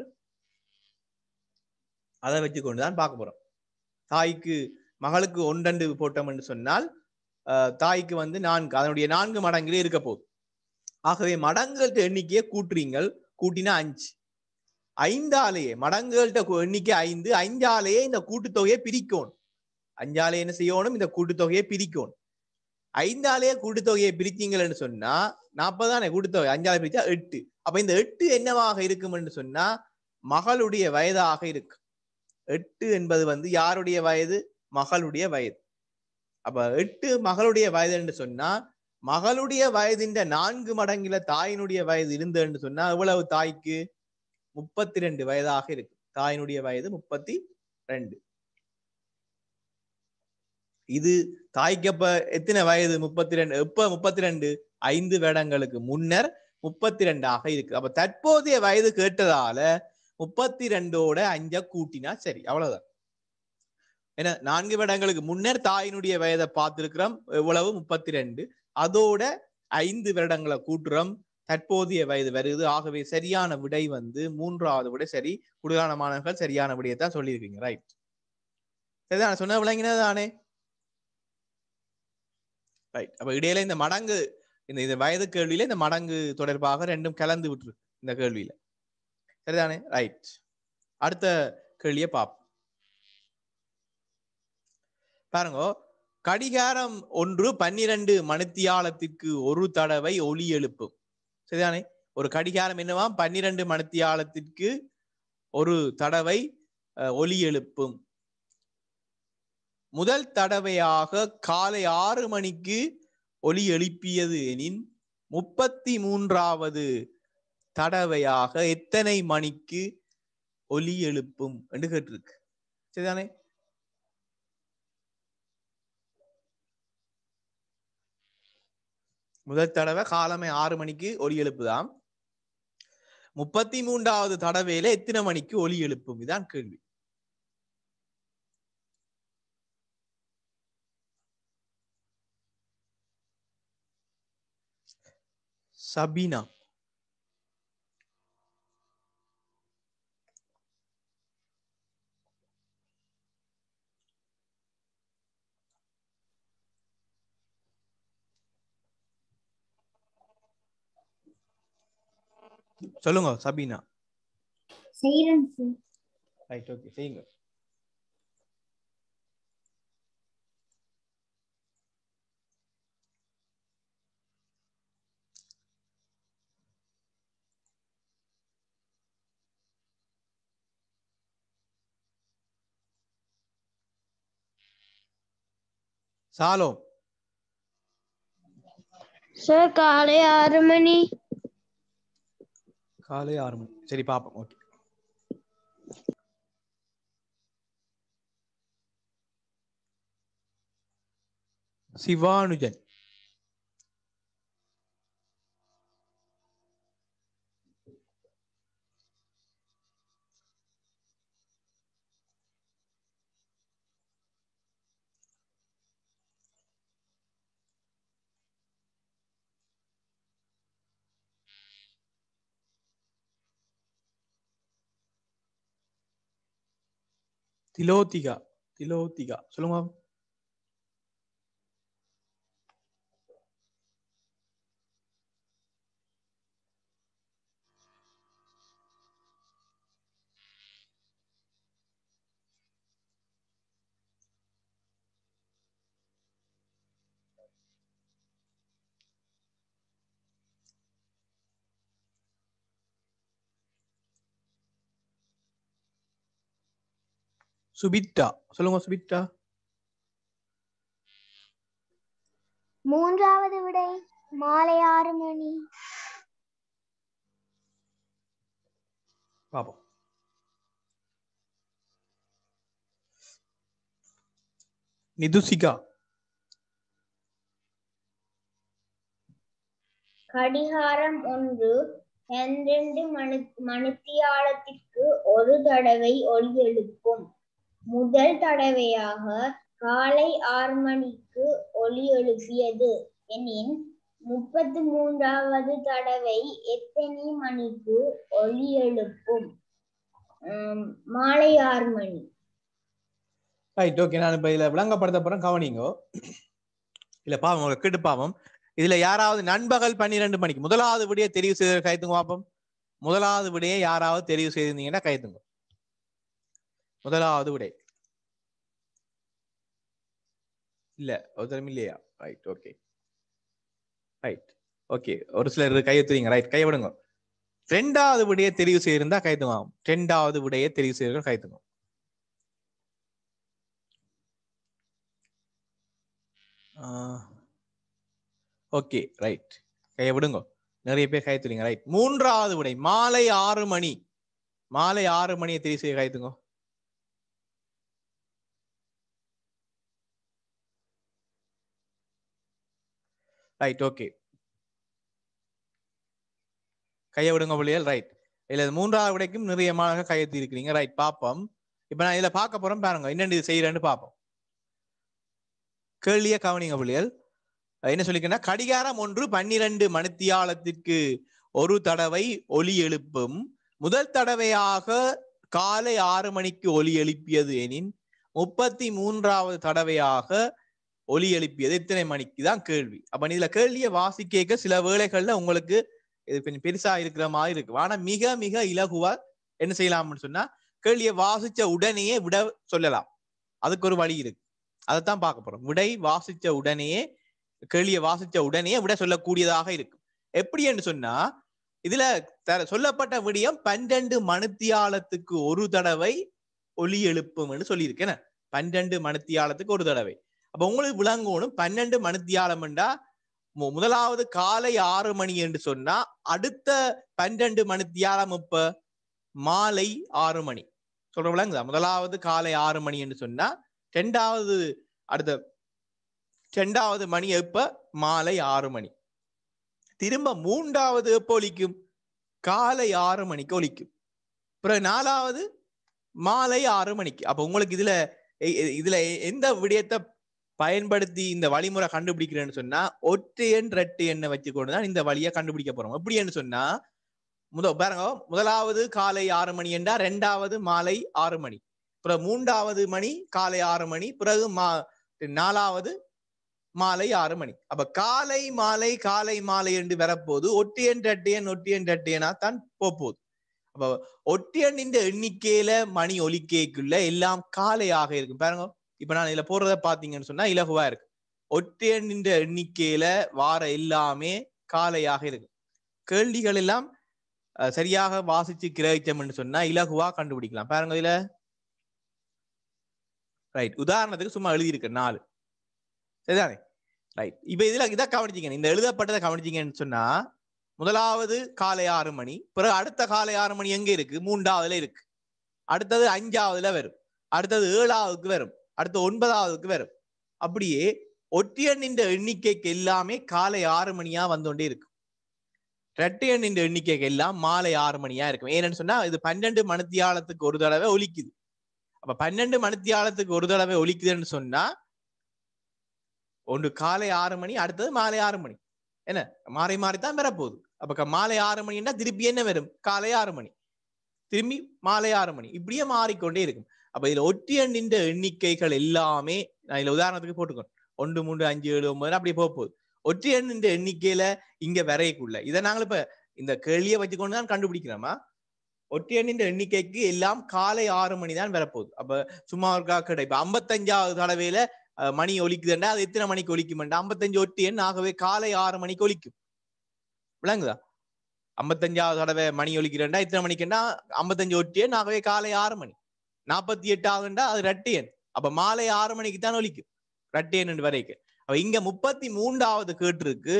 அதை வச்சு கொண்டுதான் பார்க்க போறோம் தாய்க்கு மகளுக்கு ஒன்றண்டு போட்டோம் என்று சொன்னால் தாய்க்கு வந்து நான்கு அதனுடைய நான்கு மடங்கிலே இருக்க போகுது ஆகவே மடங்குகள் எண்ணிக்கையை கூட்டுறீங்கள் கூட்டினா அஞ்சு ஐந்தாலேயே மடங்குகள்கிட்ட எண்ணிக்கை ஐந்து ஐந்தாலேயே இந்த கூட்டுத்தொகையை பிரிக்கணும் அஞ்சாலே என்ன செய்யணும் இந்த கூட்டுத்தொகையை பிரிக்கணும் ஐந்தாலேயே கூட்டுத்தொகையை பிரித்தீங்கன்னு சொன்னா நாற்பதானே கூட்டுத்தொகை அஞ்சாலே பிரிச்சா எட்டு அப்ப இந்த எட்டு என்னவாக இருக்கும்னு சொன்னா மகளுடைய வயதாக இருக்கு எட்டு என்பது வந்து யாருடைய வயது மகளுடைய வயது அப்ப எட்டு மகளுடைய வயது என்று சொன்னா மகளுடைய வயதின் நான்கு மடங்குல தாயினுடைய வயது இருந்ததுன்னு சொன்னா எவ்வளவு தாய்க்கு முப்பத்தி ரெண்டு வயதாக இருக்கு தாயினுடைய வயது முப்பத்தி ரெண்டு இது தாய்க்கு அப்ப எத்தனை வயது முப்பத்தி ரெண்டு எப்ப முப்பத்தி ரெண்டு ஐந்து வேடங்களுக்கு முன்னர் முப்பத்தி ரெண்டாக இருக்கு அப்ப தற்போதைய வயது கேட்டதால முப்பத்தி ரெண்டோட அஞ்ச கூட்டினா சரி அவ்வளவுதான் ஏன்னா நான்கு வருடங்களுக்கு முன்னர் தாயினுடைய வயதை பார்த்திருக்கிறோம் எவ்வளவு முப்பத்தி ரெண்டு அதோட ஐந்து வருடங்களை கூட்டுறோம் தற்போதைய வயது வருது ஆகவே சரியான விடை வந்து மூன்றாவது விட சரி குடுகான மாணவர்கள் சரியான தான் சொல்லியிருக்கீங்க ரைட் சரிதான் சொன்ன விளங்கினதானே ரைட் அப்ப இடையில இந்த மடங்கு இந்த இந்த வயது கேள்வியில இந்த மடங்கு தொடர்பாக ரெண்டும் கலந்து விட்டுருக்கு இந்த கேள்வியில சரிதானே ரைட் அடுத்த கேள்வியை பார்ப்போம் பாருங்க கடிகாரம் ஒன்று பன்னிரண்டு மணித்தியாலத்துக்கு ஒரு தடவை ஒலி எழுப்பும் சரிதானே ஒரு கடிகாரம் என்னவா பன்னிரண்டு மணித்தியாலத்திற்கு ஒரு தடவை ஒலி எழுப்பும் முதல் தடவையாக காலை ஆறு மணிக்கு ஒலி எழுப்பியது எனின் முப்பத்தி மூன்றாவது தடவையாக எத்தனை மணிக்கு ஒலி எழுப்பும் என்று கேட்டிருக்கு சரிதானே முதல் தடவை காலமே ஆறு மணிக்கு ஒலி எழுப்புதான் முப்பத்தி மூன்றாவது தடவையில எத்தனை மணிக்கு ஒலி எழுப்பும் இதுதான் கேள்வி சபீனா சொல்லுங்க சபீனா செய்றேன் ரைட் ஓகே செய்யுங்க சாலோ சார் காலை ஆறு மணி காலை ஆறு மணி சரி பாப்போம் ஓகே சிவானுஜன் திலோத்திகா திலோத்திகா சொல்லுங்க சுபித்தா சொல்லுங்க சுபித்தா மூன்றாவது விடை மாலை ஆறு மணி பாப்போம் நிதுசிகா கடிகாரம் ஒன்று பன்னிரண்டு மணி மணித்தியாலத்திற்கு ஒரு தடவை ஒளி எழுப்பும் முதல் தடவையாக காலை ஆறு மணிக்கு ஒலி எழுப்பியது எனின் முப்பத்தி மூன்றாவது தடவை எத்தனை மணிக்கு ஒலி எழுப்பும் மாலை ஆறு மணி ரைட் ஓகே நான் இப்போ இதில் விளங்கப்படுத்த போகிறேன் கவனிங்கோ இல்லை பாவம் உங்களுக்கு பாவம் இதில் யாராவது நண்பகல் பன்னிரெண்டு மணிக்கு முதலாவது விடிய தெரிவு செய்த கைத்துங்க பார்ப்போம் முதலாவது விடிய யாராவது தெரிவு செய்திருந்தீங்கன்னா கைத்துங்க முதலாவது விடை இல்ல அவசரம் இல்லையா ரைட் ஓகே ரைட் ஓகே ஒரு சிலர் கையை ரைட் கையை விடுங்க ரெண்டாவது விடையை தெரிவு செய்திருந்தா கைத்துவாங்க ரெண்டாவது விடையை தெரிவு செய்திருக்க கைத்துங்க ஓகே ரைட் கையை விடுங்க நிறைய பேர் கைத்துறீங்க ரைட் மூன்றாவது விடை மாலை ஆறு மணி மாலை ஆறு மணியை தெரிவு செய்ய கைத்துங்க ரைட் ஓகே கையை விடுங்க பிள்ளைகள் ரைட் இல்ல மூன்றாவது விடைக்கும் நிறைய மாணவர்கள் கையெழுத்தி இருக்கிறீங்க ரைட் பார்ப்போம் இப்ப நான் இதுல பார்க்க போறோம் பாருங்க என்னென்ன இது செய்யறேன்னு பார்ப்போம் கேள்விய கவனிங்க பிள்ளைகள் என்ன சொல்லிக்கன்னா கடிகாரம் ஒன்று பன்னிரண்டு மணித்தியாலத்திற்கு ஒரு தடவை ஒலி எழுப்பும் முதல் தடவையாக காலை ஆறு மணிக்கு ஒலி எழுப்பியது எனின் முப்பத்தி மூன்றாவது தடவையாக ஒலி எழுப்பியது இத்தனை மணிக்கு தான் கேள்வி அப்ப இதுல கேள்வியை வாசிக்க சில வேலைகள்ல உங்களுக்கு இது கொஞ்சம் பெருசா இருக்கிற மாதிரி இருக்கும் ஆனா மிக மிக இலகுவா என்ன செய்யலாம்னு சொன்னா கேள்வியை வாசிச்ச உடனேயே விட சொல்லலாம் அதுக்கு ஒரு வழி இருக்கு அதைத்தான் பார்க்க போறோம் விடை வாசிச்ச உடனேயே கேள்வியை வாசிச்ச உடனே விட சொல்லக்கூடியதாக இருக்கும் எப்படி என்று சொன்னா இதுல சொல்லப்பட்ட விடயம் பன்னெண்டு மணித்தியாலத்துக்கு ஒரு தடவை ஒலி எழுப்பும் என்று சொல்லியிருக்கேன் பன்னெண்டு மணித்தியாலத்துக்கு ஒரு தடவை அப்ப உங்களுக்கு விளங்கணும் பன்னெண்டு மணித்தியாலம்டா முதலாவது காலை ஆறு மணி என்று சொன்னா அடுத்த பன்னெண்டு மணித்தியாலம் இப்ப மாலை ஆறு மணி சொல்ற விளங்குதா முதலாவது காலை ஆறு மணி என்று சொன்னா ரெண்டாவது அடுத்த ரெண்டாவது மணி எப்ப மாலை ஆறு மணி திரும்ப மூன்றாவது எப்போ ஒழிக்கும் காலை ஆறு மணிக்கு ஒழிக்கும் அப்புறம் நாலாவது மாலை ஆறு மணிக்கு அப்ப உங்களுக்கு இதுல இதுல எந்த விடயத்தை பயன்படுத்தி இந்த வழிமுறை கண்டுபிடிக்கிறேன்னு சொன்னா ஒற்றையன் ரெட்டு எண்ணை வச்சு தான் இந்த வழியை கண்டுபிடிக்க போறோம் எப்படின்னு சொன்னா முத பாருங்க முதலாவது காலை ஆறு மணி என்றா ரெண்டாவது மாலை ஆறு மணி பிறகு மூன்றாவது மணி காலை ஆறு மணி பிறகு மா நாலாவது மாலை ஆறு மணி அப்ப காலை மாலை காலை மாலை என்று வரப்போது ஒட்டியன் ரெட்டையன் ஒட்டியன் ரெட்டையனா தான் போகுது அப்ப ஒட்டியன் இந்த எண்ணிக்கையில மணி ஒலிக்கைக்குள்ள எல்லாம் காலையாக இருக்கும் பாருங்க இப்ப நான் இதுல போடுறத பாத்தீங்கன்னு சொன்னா இலகுவா இருக்கு ஒற்றையண்ணின்ற எண்ணிக்கையில வார எல்லாமே காலையாக இருக்கு கேள்விகள் எல்லாம் சரியாக வாசிச்சு கிரகிச்சம்னு சொன்னா இலகுவா கண்டுபிடிக்கலாம் பாருங்க இதுல ரைட் உதாரணத்துக்கு சும்மா எழுதியிருக்கு நாலு சரிதானே ரைட் இப்ப இதுல இதான் கவனிச்சிங்க இந்த எழுதப்பட்டதை கவனிச்சிங்கன்னு சொன்னா முதலாவது காலை ஆறு மணி பிறகு அடுத்த காலை ஆறு மணி எங்க இருக்கு மூன்றாவதுல இருக்கு அடுத்தது அஞ்சாவதுல வரும் அடுத்தது ஏழாவதுக்கு வரும் அடுத்த ஒன்பதாவதுக்கு வரும் அப்படியே ஒற்றையன் என்ற எண்ணிக்கைக்கு எல்லாமே காலை ஆறு மணியா வந்தோண்டே இருக்கும் ரெட்டையன் என்ற எண்ணிக்கைக்கு எல்லாம் மாலை ஆறு மணியா இருக்கும் ஏன்னு சொன்னா இது பன்னெண்டு மணித்தியாலத்துக்கு ஒரு தடவை ஒலிக்குது அப்ப பன்னெண்டு மணித்தியாலத்துக்கு ஒரு தடவை ஒலிக்குதுன்னு சொன்னா ஒன்று காலை ஆறு மணி அடுத்தது மாலை ஆறு மணி என்ன மாறி மாறி தான் வரப்போகுது அப்ப மாலை ஆறு மணின்னா திருப்பி என்ன வரும் காலை ஆறு மணி திரும்பி மாலை ஆறு மணி இப்படியே மாறிக்கொண்டே இருக்கும் அப்ப இதுல ஒற்றிய எண்ணிக்கைகள் எல்லாமே நான் இதுல உதாரணத்துக்கு போட்டுக்கணும் ஒன்று மூன்று அஞ்சு ஏழு ஒன்பது அப்படி போக போகுது ஒற்றை எண்ணிக்கையில இங்க வரையக்குள்ள இதை நாங்கள் இப்ப இந்த கேள்வியை வச்சுக்கொண்டு தான் கண்டுபிடிக்கிறோமா ஒற்றை எண்ணிக்கைக்கு எல்லாம் காலை ஆறு மணி தான் வரப்போகுது அப்ப சும்மா ஒரு கடை இப்ப ஐம்பத்தஞ்சாவது தடவையில மணி ஒலிக்குதுண்டா அது எத்தனை மணிக்கு ஒலிக்கும் ஐம்பத்தஞ்சு ஒட்டி எண் ஆகவே காலை ஆறு மணிக்கு ஒலிக்கும் விளங்குதா ஐம்பத்தஞ்சாவது தடவை மணி ஒலிக்கிறேன்டா இத்தனை மணிக்குண்டா ஐம்பத்தஞ்சு ஒட்டி எண் ஆகவே காலை ஆறு மணி நாற்பத்தி எட்டு ஆகுண்டா அது ரட்டியன் அப்ப மாலை ஆறு மணிக்கு தான் ஒலிக்கும் ரட்டியன் வரைக்கும் அப்ப இங்க முப்பத்தி மூன்றாவது கேட்டிருக்கு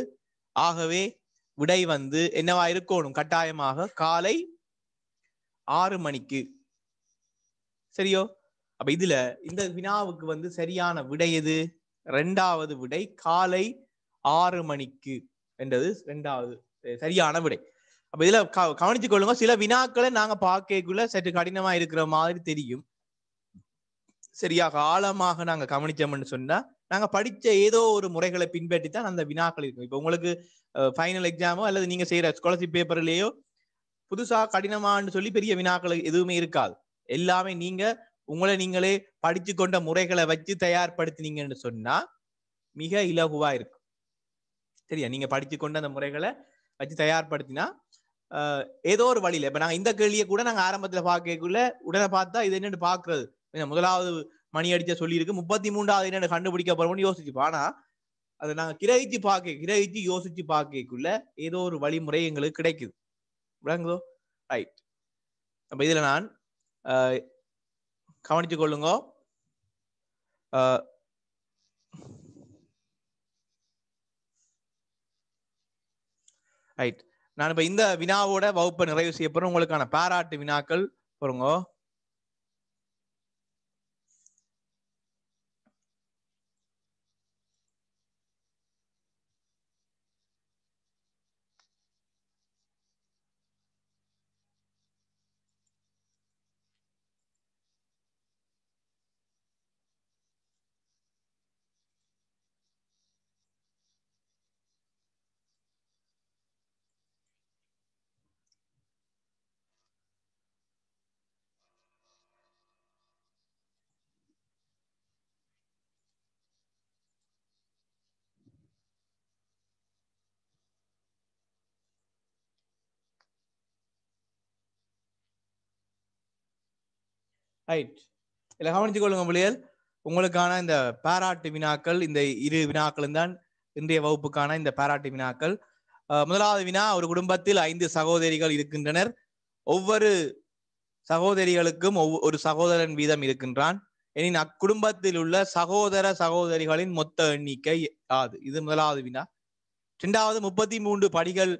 ஆகவே விடை வந்து என்னவா இருக்கணும் கட்டாயமாக காலை ஆறு மணிக்கு சரியோ அப்ப இதுல இந்த வினாவுக்கு வந்து சரியான விடை எது ரெண்டாவது விடை காலை ஆறு மணிக்கு என்றது ரெண்டாவது சரியான விடை அப்ப இதுல கவனிச்சு கொள்ளுங்க சில வினாக்களை நாங்க பார்க்கக்குள்ள சற்று கடினமா இருக்கிற மாதிரி தெரியும் சரியாக ஆழமாக நாங்க கவனிச்சோம்னு சொன்னா நாங்க படிச்ச ஏதோ ஒரு முறைகளை பின்பற்றி தான் அந்த வினாக்கள் இருக்கும் இப்ப உங்களுக்கு ஃபைனல் எக்ஸாமோ அல்லது நீங்க செய்யற ஸ்காலர்ஷிப் பேப்பர்லயோ புதுசா கடினமான்னு சொல்லி பெரிய வினாக்கள் எதுவுமே இருக்காது எல்லாமே நீங்க உங்களை நீங்களே படிச்சு கொண்ட முறைகளை வச்சு தயார்படுத்தினீங்கன்னு சொன்னா மிக இலகுவா இருக்கும் சரியா நீங்க படிச்சு கொண்ட அந்த முறைகளை வச்சு தயார்படுத்தினா ஏதோ ஒரு வழியில இப்ப நாங்க இந்த கேள்வியை கூட நாங்க ஆரம்பத்துல பாக்கக்குள்ள உடனே பார்த்தா இது என்னன்னு பாக்குறது முதலாவது மணி அடிச்ச சொல்லியிருக்கு முப்பத்தி மூன்றாவது என்னென்னு கண்டுபிடிக்க போறோம்னு யோசிச்சு ஆனா அதை நாங்க கிரகிச்சு பார்க்க கிரகிச்சு யோசிச்சு பார்க்கக்குள்ள ஏதோ ஒரு வழிமுறை எங்களுக்கு கிடைக்குது விளங்குதோ ரைட் அப்ப இதுல நான் கவனிச்சு கொள்ளுங்க ரைட் நான் இப்ப இந்த வினாவோட வகுப்பை நிறைவு செய்ய போறேன் உங்களுக்கான பாராட்டு வினாக்கள் பாருங்க ரைட் இல்லை கவனிச்சு கொள்ளுங்க பிள்ளைகள் உங்களுக்கான இந்த பாராட்டு வினாக்கள் இந்த இரு வினாக்களும் தான் இன்றைய வகுப்புக்கான இந்த பாராட்டு வினாக்கள் முதலாவது வினா ஒரு குடும்பத்தில் ஐந்து சகோதரிகள் இருக்கின்றனர் ஒவ்வொரு சகோதரிகளுக்கும் ஒரு சகோதரன் வீதம் இருக்கின்றான் எனின் அக்குடும்பத்தில் உள்ள சகோதர சகோதரிகளின் மொத்த எண்ணிக்கை யாது இது முதலாவது வினா இரண்டாவது முப்பத்தி மூன்று படிகள்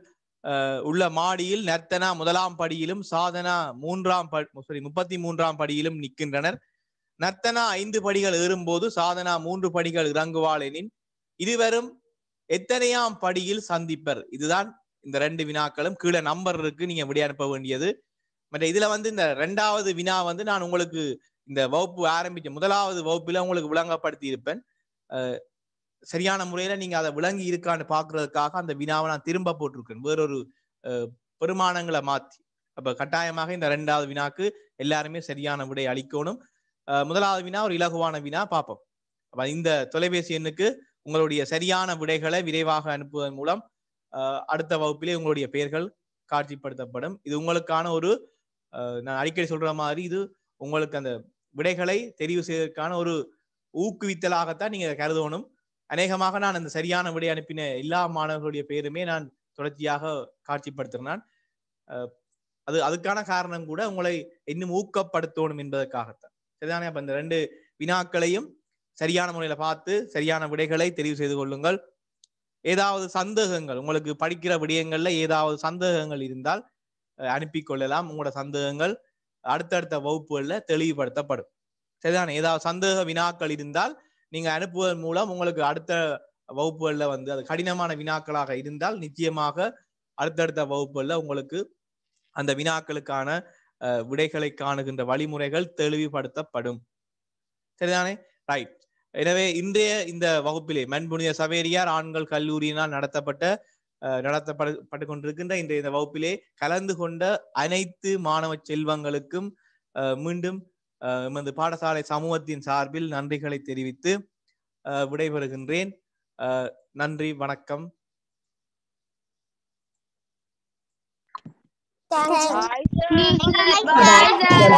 உள்ள மாடியில் நர்த்தனா முதலாம் படியிலும் சாதனா மூன்றாம் சாரி முப்பத்தி மூன்றாம் படியிலும் நிற்கின்றனர் நர்த்தனா ஐந்து படிகள் ஏறும்போது சாதனா மூன்று படிகள் இறங்குவாள் எனின் இதுவரும் எத்தனையாம் படியில் சந்திப்பர் இதுதான் இந்த ரெண்டு வினாக்களும் கீழே நம்பர் இருக்கு நீங்க விடை அனுப்ப வேண்டியது மற்ற இதுல வந்து இந்த ரெண்டாவது வினா வந்து நான் உங்களுக்கு இந்த வகுப்பு ஆரம்பிச்ச முதலாவது வகுப்புல உங்களுக்கு விளங்கப்படுத்தி இருப்பேன் சரியான முறையில நீங்க அதை விளங்கி இருக்கான்னு பாக்குறதுக்காக அந்த வினாவை நான் திரும்ப போட்டிருக்கேன் வேறொரு பெருமானங்களை மாத்தி அப்ப கட்டாயமாக இந்த ரெண்டாவது வினாக்கு எல்லாருமே சரியான விடை அளிக்கணும் முதலாவது வினா ஒரு இலகுவான வினா பார்ப்போம் அப்ப இந்த தொலைபேசி எண்ணுக்கு உங்களுடைய சரியான விடைகளை விரைவாக அனுப்புவதன் மூலம் அடுத்த வகுப்பிலே உங்களுடைய பெயர்கள் காட்சிப்படுத்தப்படும் இது உங்களுக்கான ஒரு நான் அடிக்கடி சொல்ற மாதிரி இது உங்களுக்கு அந்த விடைகளை தெரிவு செய்வதற்கான ஒரு ஊக்குவித்தலாகத்தான் நீங்க கருதணும் அநேகமாக நான் அந்த சரியான விடை அனுப்பின எல்லா மாணவர்களுடைய பெயருமே நான் தொடர்ச்சியாக காட்சிப்படுத்துகிறேன் நான் அது அதுக்கான காரணம் கூட உங்களை இன்னும் ஊக்கப்படுத்தணும் என்பதற்காகத்தான் சரிதானே அப்ப இந்த ரெண்டு வினாக்களையும் சரியான முறையில பார்த்து சரியான விடைகளை தெரிவு செய்து கொள்ளுங்கள் ஏதாவது சந்தேகங்கள் உங்களுக்கு படிக்கிற விடயங்கள்ல ஏதாவது சந்தேகங்கள் இருந்தால் அனுப்பி கொள்ளலாம் உங்களோட சந்தேகங்கள் அடுத்தடுத்த வகுப்புகளில் தெளிவுபடுத்தப்படும் சரிதானே ஏதாவது சந்தேக வினாக்கள் இருந்தால் நீங்க அனுப்புவதன் மூலம் உங்களுக்கு அடுத்த வகுப்புகள்ல வந்து அது கடினமான வினாக்களாக இருந்தால் நிச்சயமாக அடுத்தடுத்த வகுப்புகள்ல உங்களுக்கு அந்த வினாக்களுக்கான விடைகளை காணுகின்ற வழிமுறைகள் தெளிவுபடுத்தப்படும் சரிதானே ரைட் எனவே இன்றைய இந்த வகுப்பிலே மண்புனித சவேரியார் ஆண்கள் கல்லூரியினால் நடத்தப்பட்ட நடத்தப்பட்டு கொண்டிருக்கின்ற இன்றைய இந்த வகுப்பிலே கலந்து கொண்ட அனைத்து மாணவ செல்வங்களுக்கும் மீண்டும் எமது பாடசாலை சமூகத்தின் சார்பில் நன்றிகளை தெரிவித்து விடைபெறுகின்றேன் நன்றி வணக்கம் sir. Bye, sir.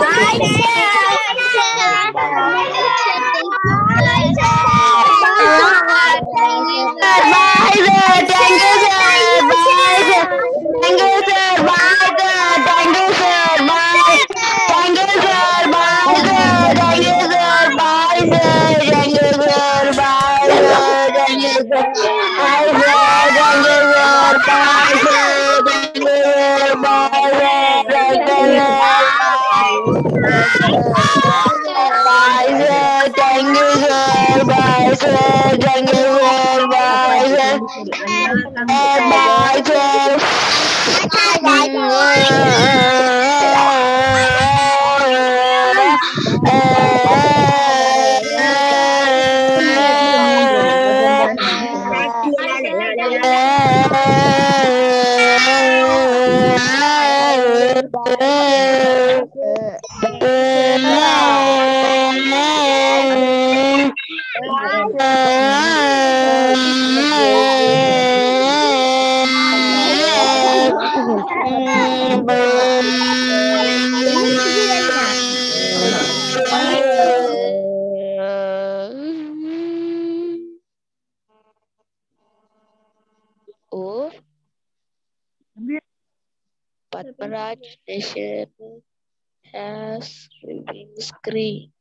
Bye, sir. Thank you, sir. Bye, sir. Thank you, sir. Bye, sir. Bye, Bye. Patmaraj Nation has been screen.